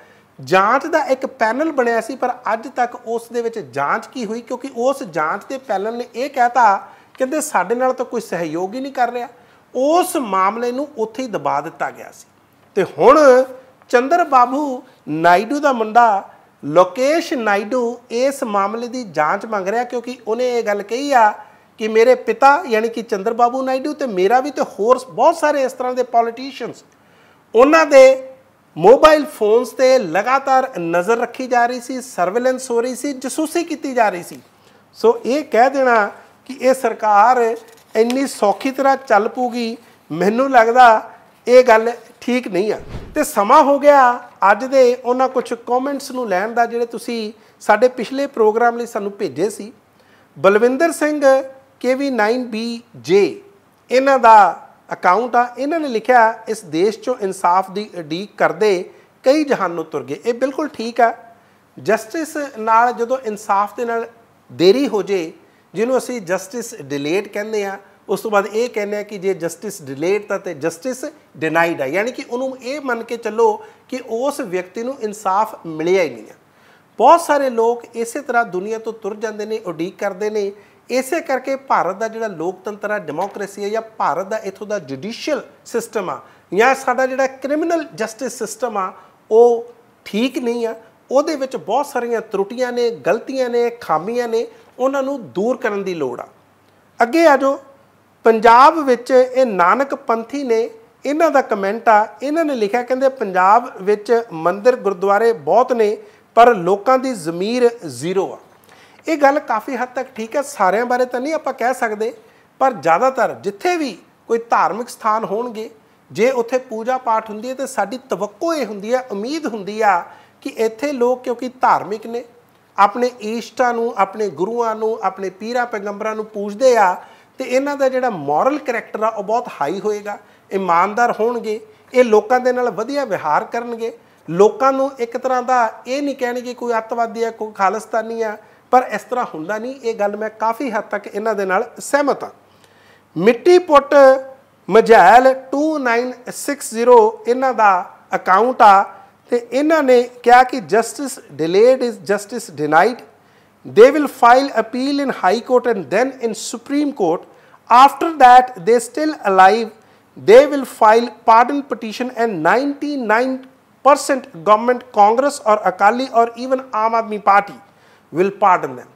Speaker 1: ਜਾਂਚ ਦਾ ਇੱਕ ਪੈਨਲ ਬਣਿਆ ਸੀ ਪਰ ਅੱਜ ਤੱਕ ਉਸ ਦੇ ਵਿੱਚ ਜਾਂਚ ਕੀ ਹੋਈ ਕਿਉਂਕਿ ਉਸ ਜਾਂਚ ਦੇ ਪੈਨਲ ਨੇ ਇਹ ਕਹਿਤਾ ਕਹਿੰਦੇ ਸਾਡੇ ਨਾਲ ਤਾਂ ਕੋਈ ਸਹਿਯੋਗ ਹੀ ਨਹੀਂ ਕਰ ਰਿਹਾ ਉਸ ਮਾਮਲੇ ਨੂੰ ਉੱਥੇ ਹੀ ਦਬਾ ਦਿੱਤਾ ਗਿਆ ਸੀ ਤੇ ਹੁਣ ਚੰਦਰ ਬਾਬੂ ਨਾਇਡੂ ਦਾ ਮੁੰਡਾ ਲੋਕੇਸ਼ ਨਾਇਡੂ ਇਸ ਮਾਮਲੇ ਦੀ ਜਾਂਚ ਮੰਗ ਰਿਹਾ ਕਿਉਂਕਿ ਉਹਨੇ ਇਹ ਗੱਲ ਕਹੀ ਆ ਕਿ ਮੇਰੇ ਪਿਤਾ ਯਾਨੀ ਕਿ ਚੰਦਰ ਬਾਬੂ ਨਾਇਡੂ ਤੇ ਮੇਰਾ ਵੀ ਤੇ ਹੋਰ ਬਹੁਤ ਸਾਰੇ ਇਸ ਤਰ੍ਹਾਂ ਦੇ ਪੋਲੀਟੀਸ਼ੀਅਨਸ ਉਹਨਾਂ ਦੇ ਮੋਬਾਈਲ ਫੋਨਸ ਤੇ ਲਗਾਤਾਰ ਨਜ਼ਰ ਰੱਖੀ ਜਾ ਰਹੀ ਸੀ ਸਰਵੇਲੈਂਸ ਹੋ ਰਹੀ ਸੀ ਜਸੂਸੀ ਕੀਤੀ ਜਾ ਰਹੀ ਸੀ ਸੋ ਇਹ ਕਹਿ ਦੇਣਾ ਕਿ ਇਹ ਸਰਕਾਰ ਇੰਨੀ ਸੌਖੀ ਤਰ੍ਹਾਂ ਚੱਲ ਪੂਗੀ ਮੈਨੂੰ ਲੱਗਦਾ ਇਹ ਗੱਲ ਠੀਕ ਨਹੀਂ ਆ ਤੇ ਸਮਾਂ ਹੋ ਗਿਆ ਅੱਜ ਦੇ ਉਹਨਾਂ ਕੁਝ ਕਮੈਂਟਸ ਨੂੰ ਲੈਣ ਦਾ ਜਿਹੜੇ ਤੁਸੀਂ ਸਾਡੇ ਪਿਛਲੇ ਪ੍ਰੋਗਰਾਮ ਲਈ ਸਾਨੂੰ ਭੇਜੇ ਸੀ ਬਲਵਿੰਦਰ ਸਿੰਘ KV9BJ ਇਹਨਾਂ ਦਾ ਅਕਾਊਂਟ ਆ ਇਹਨਾਂ ਨੇ ਲਿਖਿਆ ਇਸ ਦੇਸ਼ 'ਚੋਂ ਇਨਸਾਫ ਦੀ ਉਡੀਕ ਕਰਦੇ ਕਈ ਜਹਾਨ ਨੂੰ ਤੁਰ ਗਏ ਇਹ ਬਿਲਕੁਲ ਠੀਕ ਆ ਜਸਟਿਸ ਨਾਲ ਜਦੋਂ ਇਨਸਾਫ ਦੇ ਨਾਲ ਦੇਰੀ ਹੋ ਜੇ ਜਿਹਨੂੰ ਅਸੀਂ ਜਸਟਿਸ ਡਿਲੇਟ ਕਹਿੰਦੇ ਆ ਉਸ ਤੋਂ ਬਾਅਦ ਇਹ ਕਹਿੰਦੇ ਆ ਕਿ ਜੇ ਜਸਟਿਸ ਡਿਲੇਡ ਤਾਂ ਤੇ ਜਸਟਿਸ ਡਿਨਾਈਡ ਆ ਯਾਨੀ ਕਿ ਉਹਨੂੰ ਇਹ ਮੰਨ ਕੇ ਚੱਲੋ ਕਿ ਉਸ ਵਿਅਕਤੀ ਨੂੰ ਇਨਸਾਫ ਮਿਲਿਆ ਹੀ ਨਹੀਂ ਆ ਬਹੁਤ ਸਾਰੇ ਲੋਕ ਇਸੇ ਤਰ੍ਹਾਂ ਦੁਨੀਆ ਤੋਂ ਤੁਰ ਜਾਂਦੇ ਨੇ ਉਡੀਕ ਕਰਦੇ ਨੇ ਇਸੇ ਕਰਕੇ ਭਾਰਤ ਦਾ ਜਿਹੜਾ ਲੋਕਤੰਤਰ ਆ ਡੈਮੋਕ੍ਰੇਸੀ ਆ ਜਾਂ ਭਾਰਤ ਦਾ ਇਥੋਂ ਦਾ ਜੁਡੀਸ਼ੀਅਲ ਸਿਸਟਮ ਆ ਜਾਂ ਸਾਡਾ ਜਿਹੜਾ ਕ੍ਰਿਮੀਨਲ ਜਸਟਿਸ ਸਿਸਟਮ ਆ ਉਹ ਠੀਕ ਨਹੀਂ ਆ ਉਹਦੇ ਵਿੱਚ ਬਹੁਤ ਸਾਰੀਆਂ ਤਰੁੱਟੀਆਂ ਨੇ ਗਲਤੀਆਂ ਨੇ ਖਾਮੀਆਂ ਨੇ ਉਹਨਾਂ ਨੂੰ ਦੂਰ ਕਰਨ ਦੀ ਲੋੜ ਆ ਅੱਗੇ ਆ ਜੋ ਪੰਜਾਬ ਵਿੱਚ ਇਹ ਨਾਨਕ ਪੰਥੀ ਨੇ ਇਹਨਾਂ ਦਾ ਕਮੈਂਟ ਆ ਇਹਨਾਂ ਨੇ ਲਿਖਿਆ ਕਹਿੰਦੇ ਪੰਜਾਬ ਵਿੱਚ ਮੰਦਿਰ ਗੁਰਦੁਆਰੇ ਬਹੁਤ ਨੇ ਪਰ ਲੋਕਾਂ ਦੀ ਜ਼ਮੀਰ ਜ਼ੀਰੋ ਆ ਇਹ ਗੱਲ ਕਾਫੀ ਹੱਦ ਤੱਕ ਠੀਕ ਹੈ ਸਾਰਿਆਂ ਬਾਰੇ ਤਾਂ ਨਹੀਂ ਆਪਾਂ ਕਹਿ ਸਕਦੇ ਪਰ ਜ਼ਿਆਦਾਤਰ ਜਿੱਥੇ ਵੀ ਕੋਈ ਧਾਰਮਿਕ ਸਥਾਨ ਹੋਣਗੇ ਜੇ ਉੱਥੇ ਪੂਜਾ ਪਾਠ ਹੁੰਦੀ ਹੈ ਤੇ ਸਾਡੀ ਤਵੱਕੋ ਇਹ ਹੁੰਦੀ ਹੈ ਉਮੀਦ ਹੁੰਦੀ ਆ ਕਿ ਇੱਥੇ ਲੋਕ ਕਿਉਂਕਿ ਧਾਰਮਿਕ ਨੇ ਆਪਣੇ ਈਸ਼ਟਾਂ ਨੂੰ ਆਪਣੇ ਗੁਰੂਆਂ ਨੂੰ ਆਪਣੇ ਪੀਰਾਂ ਪੈਗੰਬਰਾਂ ਨੂੰ ਪੂਜਦੇ ਆ ਤੇ ਇਹਨਾਂ ਦਾ ਜਿਹੜਾ ਮੋਰਲ ਕੈਰੈਕਟਰ ਆ ਉਹ ਬਹੁਤ ਹਾਈ ਹੋਏਗਾ ਇਮਾਨਦਾਰ ਹੋਣਗੇ ਇਹ ਲੋਕਾਂ ਦੇ ਨਾਲ ਵਧੀਆ ਵਿਹਾਰ ਕਰਨਗੇ ਲੋਕਾਂ ਨੂੰ ਇੱਕ ਤਰ੍ਹਾਂ ਦਾ ਇਹ ਨਹੀਂ ਕਹਿਣਗੇ ਕੋਈ ਅੱਤਵਾਦੀ ਆ ਕੋਈ ਖਾਲਸਤਾਨੀ ਆ ਪਰ ਇਸ ਤਰ੍ਹਾਂ ਹੁੰਦਾ ਨਹੀਂ ਇਹ ਗੱਲ ਮੈਂ ਕਾਫੀ ਹੱਦ ਤੱਕ ਇਹਨਾਂ ਦੇ ਨਾਲ ਸਹਿਮਤ ਹਾਂ ਮਿੱਟੀ ਪੁੱਟ ਮਜੈਲ 2960 ਇਹਨਾਂ ਦਾ ਅਕਾਊਂਟ ਆ ਤੇ ਇਹਨਾਂ ਨੇ ਕਿਹਾ ਕਿ justice delayed is justice denied They will file appeal in High Court and then in Supreme Court. After that, they still alive, they will file pardon petition and 99% government, Congress or Akali or even Aam Aadmi Party will pardon them.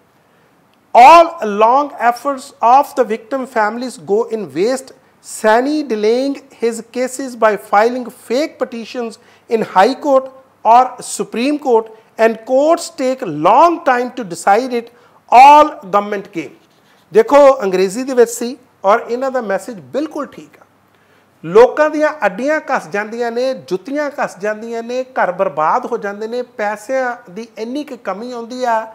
Speaker 1: All long efforts of the victim families go in waste. Sani delaying his cases by filing fake petitions in High Court or Supreme Court and courts take long time to decide it all government came ਦੇਖੋ ਅੰਗਰੇਜ਼ੀ ਦੇ ਵਿੱਚ ਸੀ ਔਰ ਇਹਨਾਂ ਦਾ message ਬਿਲਕੁਲ ਠੀਕ ਆ ਲੋਕਾਂ ਦੀਆਂ ਅੱਡੀਆਂ ਘਸ ਜਾਂਦੀਆਂ ਨੇ ਜੁੱਤੀਆਂ ਘਸ ਜਾਂਦੀਆਂ ਨੇ ਘਰ ਬਰਬਾਦ ਹੋ ਜਾਂਦੇ ਨੇ ਪੈਸਿਆਂ ਦੀ ਇੰਨੀ ਕਿ ਕਮੀ ਆਉਂਦੀ ਆ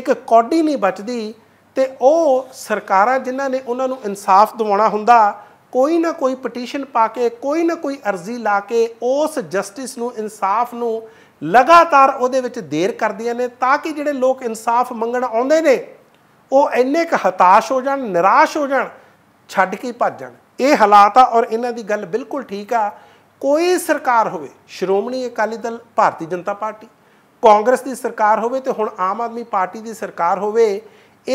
Speaker 1: ਇੱਕ ਕੌਡੀ ਨਹੀਂ ਬਚਦੀ ਤੇ ਉਹ ਸਰਕਾਰਾਂ ਜਿਨ੍ਹਾਂ ਨੇ ਉਹਨਾਂ ਨੂੰ ਇਨਸਾਫ ਦਿਵਾਉਣਾ ਹੁੰਦਾ ਕੋਈ ਨਾ ਕੋਈ ਪਟੀਸ਼ਨ ਪਾ ਕੇ ਕੋਈ ਨਾ ਕੋਈ ਅਰਜ਼ੀ ਲਾ ਕੇ ਉਸ ਜਸਟਿਸ ਨੂੰ ਇਨਸਾਫ ਨੂੰ ਲਗਾਤਾਰ ਉਹਦੇ ਵਿੱਚ ਦੇਰ ਕਰਦੀਆਂ ਨੇ ਤਾਂ ਕਿ ਜਿਹੜੇ ਲੋਕ ਇਨਸਾਫ ਮੰਗਣ ਆਉਂਦੇ ਨੇ ਉਹ ਇੰਨੇ ਕ ਹਤਾਸ਼ ਹੋ ਜਾਣ ਨਿਰਾਸ਼ ਹੋ ਜਾਣ ਛੱਡ ਕੇ ਭੱਜ ਜਾਣ ਇਹ ਹਾਲਾਤ ਆ ਔਰ ਇਹਨਾਂ ਦੀ ਗੱਲ ਬਿਲਕੁਲ ਠੀਕ ਆ ਕੋਈ ਸਰਕਾਰ ਹੋਵੇ ਸ਼੍ਰੋਮਣੀ ਅਕਾਲੀ ਦਲ ਭਾਰਤੀ ਜਨਤਾ ਪਾਰਟੀ ਕਾਂਗਰਸ ਦੀ ਸਰਕਾਰ ਹੋਵੇ ਤੇ ਹੁਣ ਆਮ ਆਦਮੀ ਪਾਰਟੀ ਦੀ ਸਰਕਾਰ ਹੋਵੇ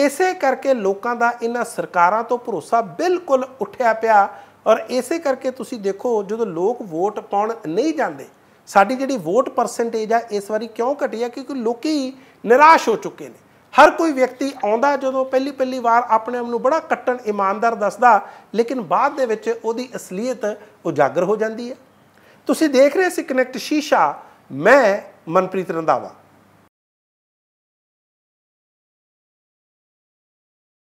Speaker 1: ਇਸੇ ਕਰਕੇ ਲੋਕਾਂ ਦਾ ਇਹਨਾਂ ਸਰਕਾਰਾਂ ਤੋਂ ਭਰੋਸਾ ਬਿਲਕੁਲ ਉੱਠਿਆ ਪਿਆ ਔਰ ਇਸੇ ਕਰਕੇ ਤੁਸੀਂ ਦੇਖੋ ਜਦੋਂ ਲੋਕ ਵੋਟ ਪਾਉਣ ਨਹੀਂ ਜਾਂਦੇ ਸਾਡੀ ਜਿਹੜੀ ਵੋਟ ਪਰਸੈਂਟੇਜ ਆ ਇਸ ਵਾਰੀ ਕਿਉਂ ਘਟੀ ਆ ਕਿਉਂਕਿ ਲੋਕੀ ਨਿਰਾਸ਼ ਹੋ ਚੁੱਕੇ ਨੇ ਹਰ ਕੋਈ ਵਿਅਕਤੀ ਆਉਂਦਾ ਜਦੋਂ ਪਹਿਲੀ ਪਹਿਲੀ ਵਾਰ ਆਪਣੇ ਆਪ ਨੂੰ ਬੜਾ ਕੱਟਣ ਇਮਾਨਦਾਰ ਦੱਸਦਾ ਲੇਕਿਨ ਬਾਅਦ ਦੇ ਵਿੱਚ ਉਹਦੀ ਅਸਲੀਅਤ ਉਜਾਗਰ ਹੋ ਜਾਂਦੀ ਹੈ ਤੁਸੀਂ ਦੇਖ ਰਹੇ ਸੀ ਕਨੈਕਟ ਸ਼ੀਸ਼ਾ
Speaker 2: ਮੈਂ ਮਨਪ੍ਰੀਤ ਰੰਦਾਵਾ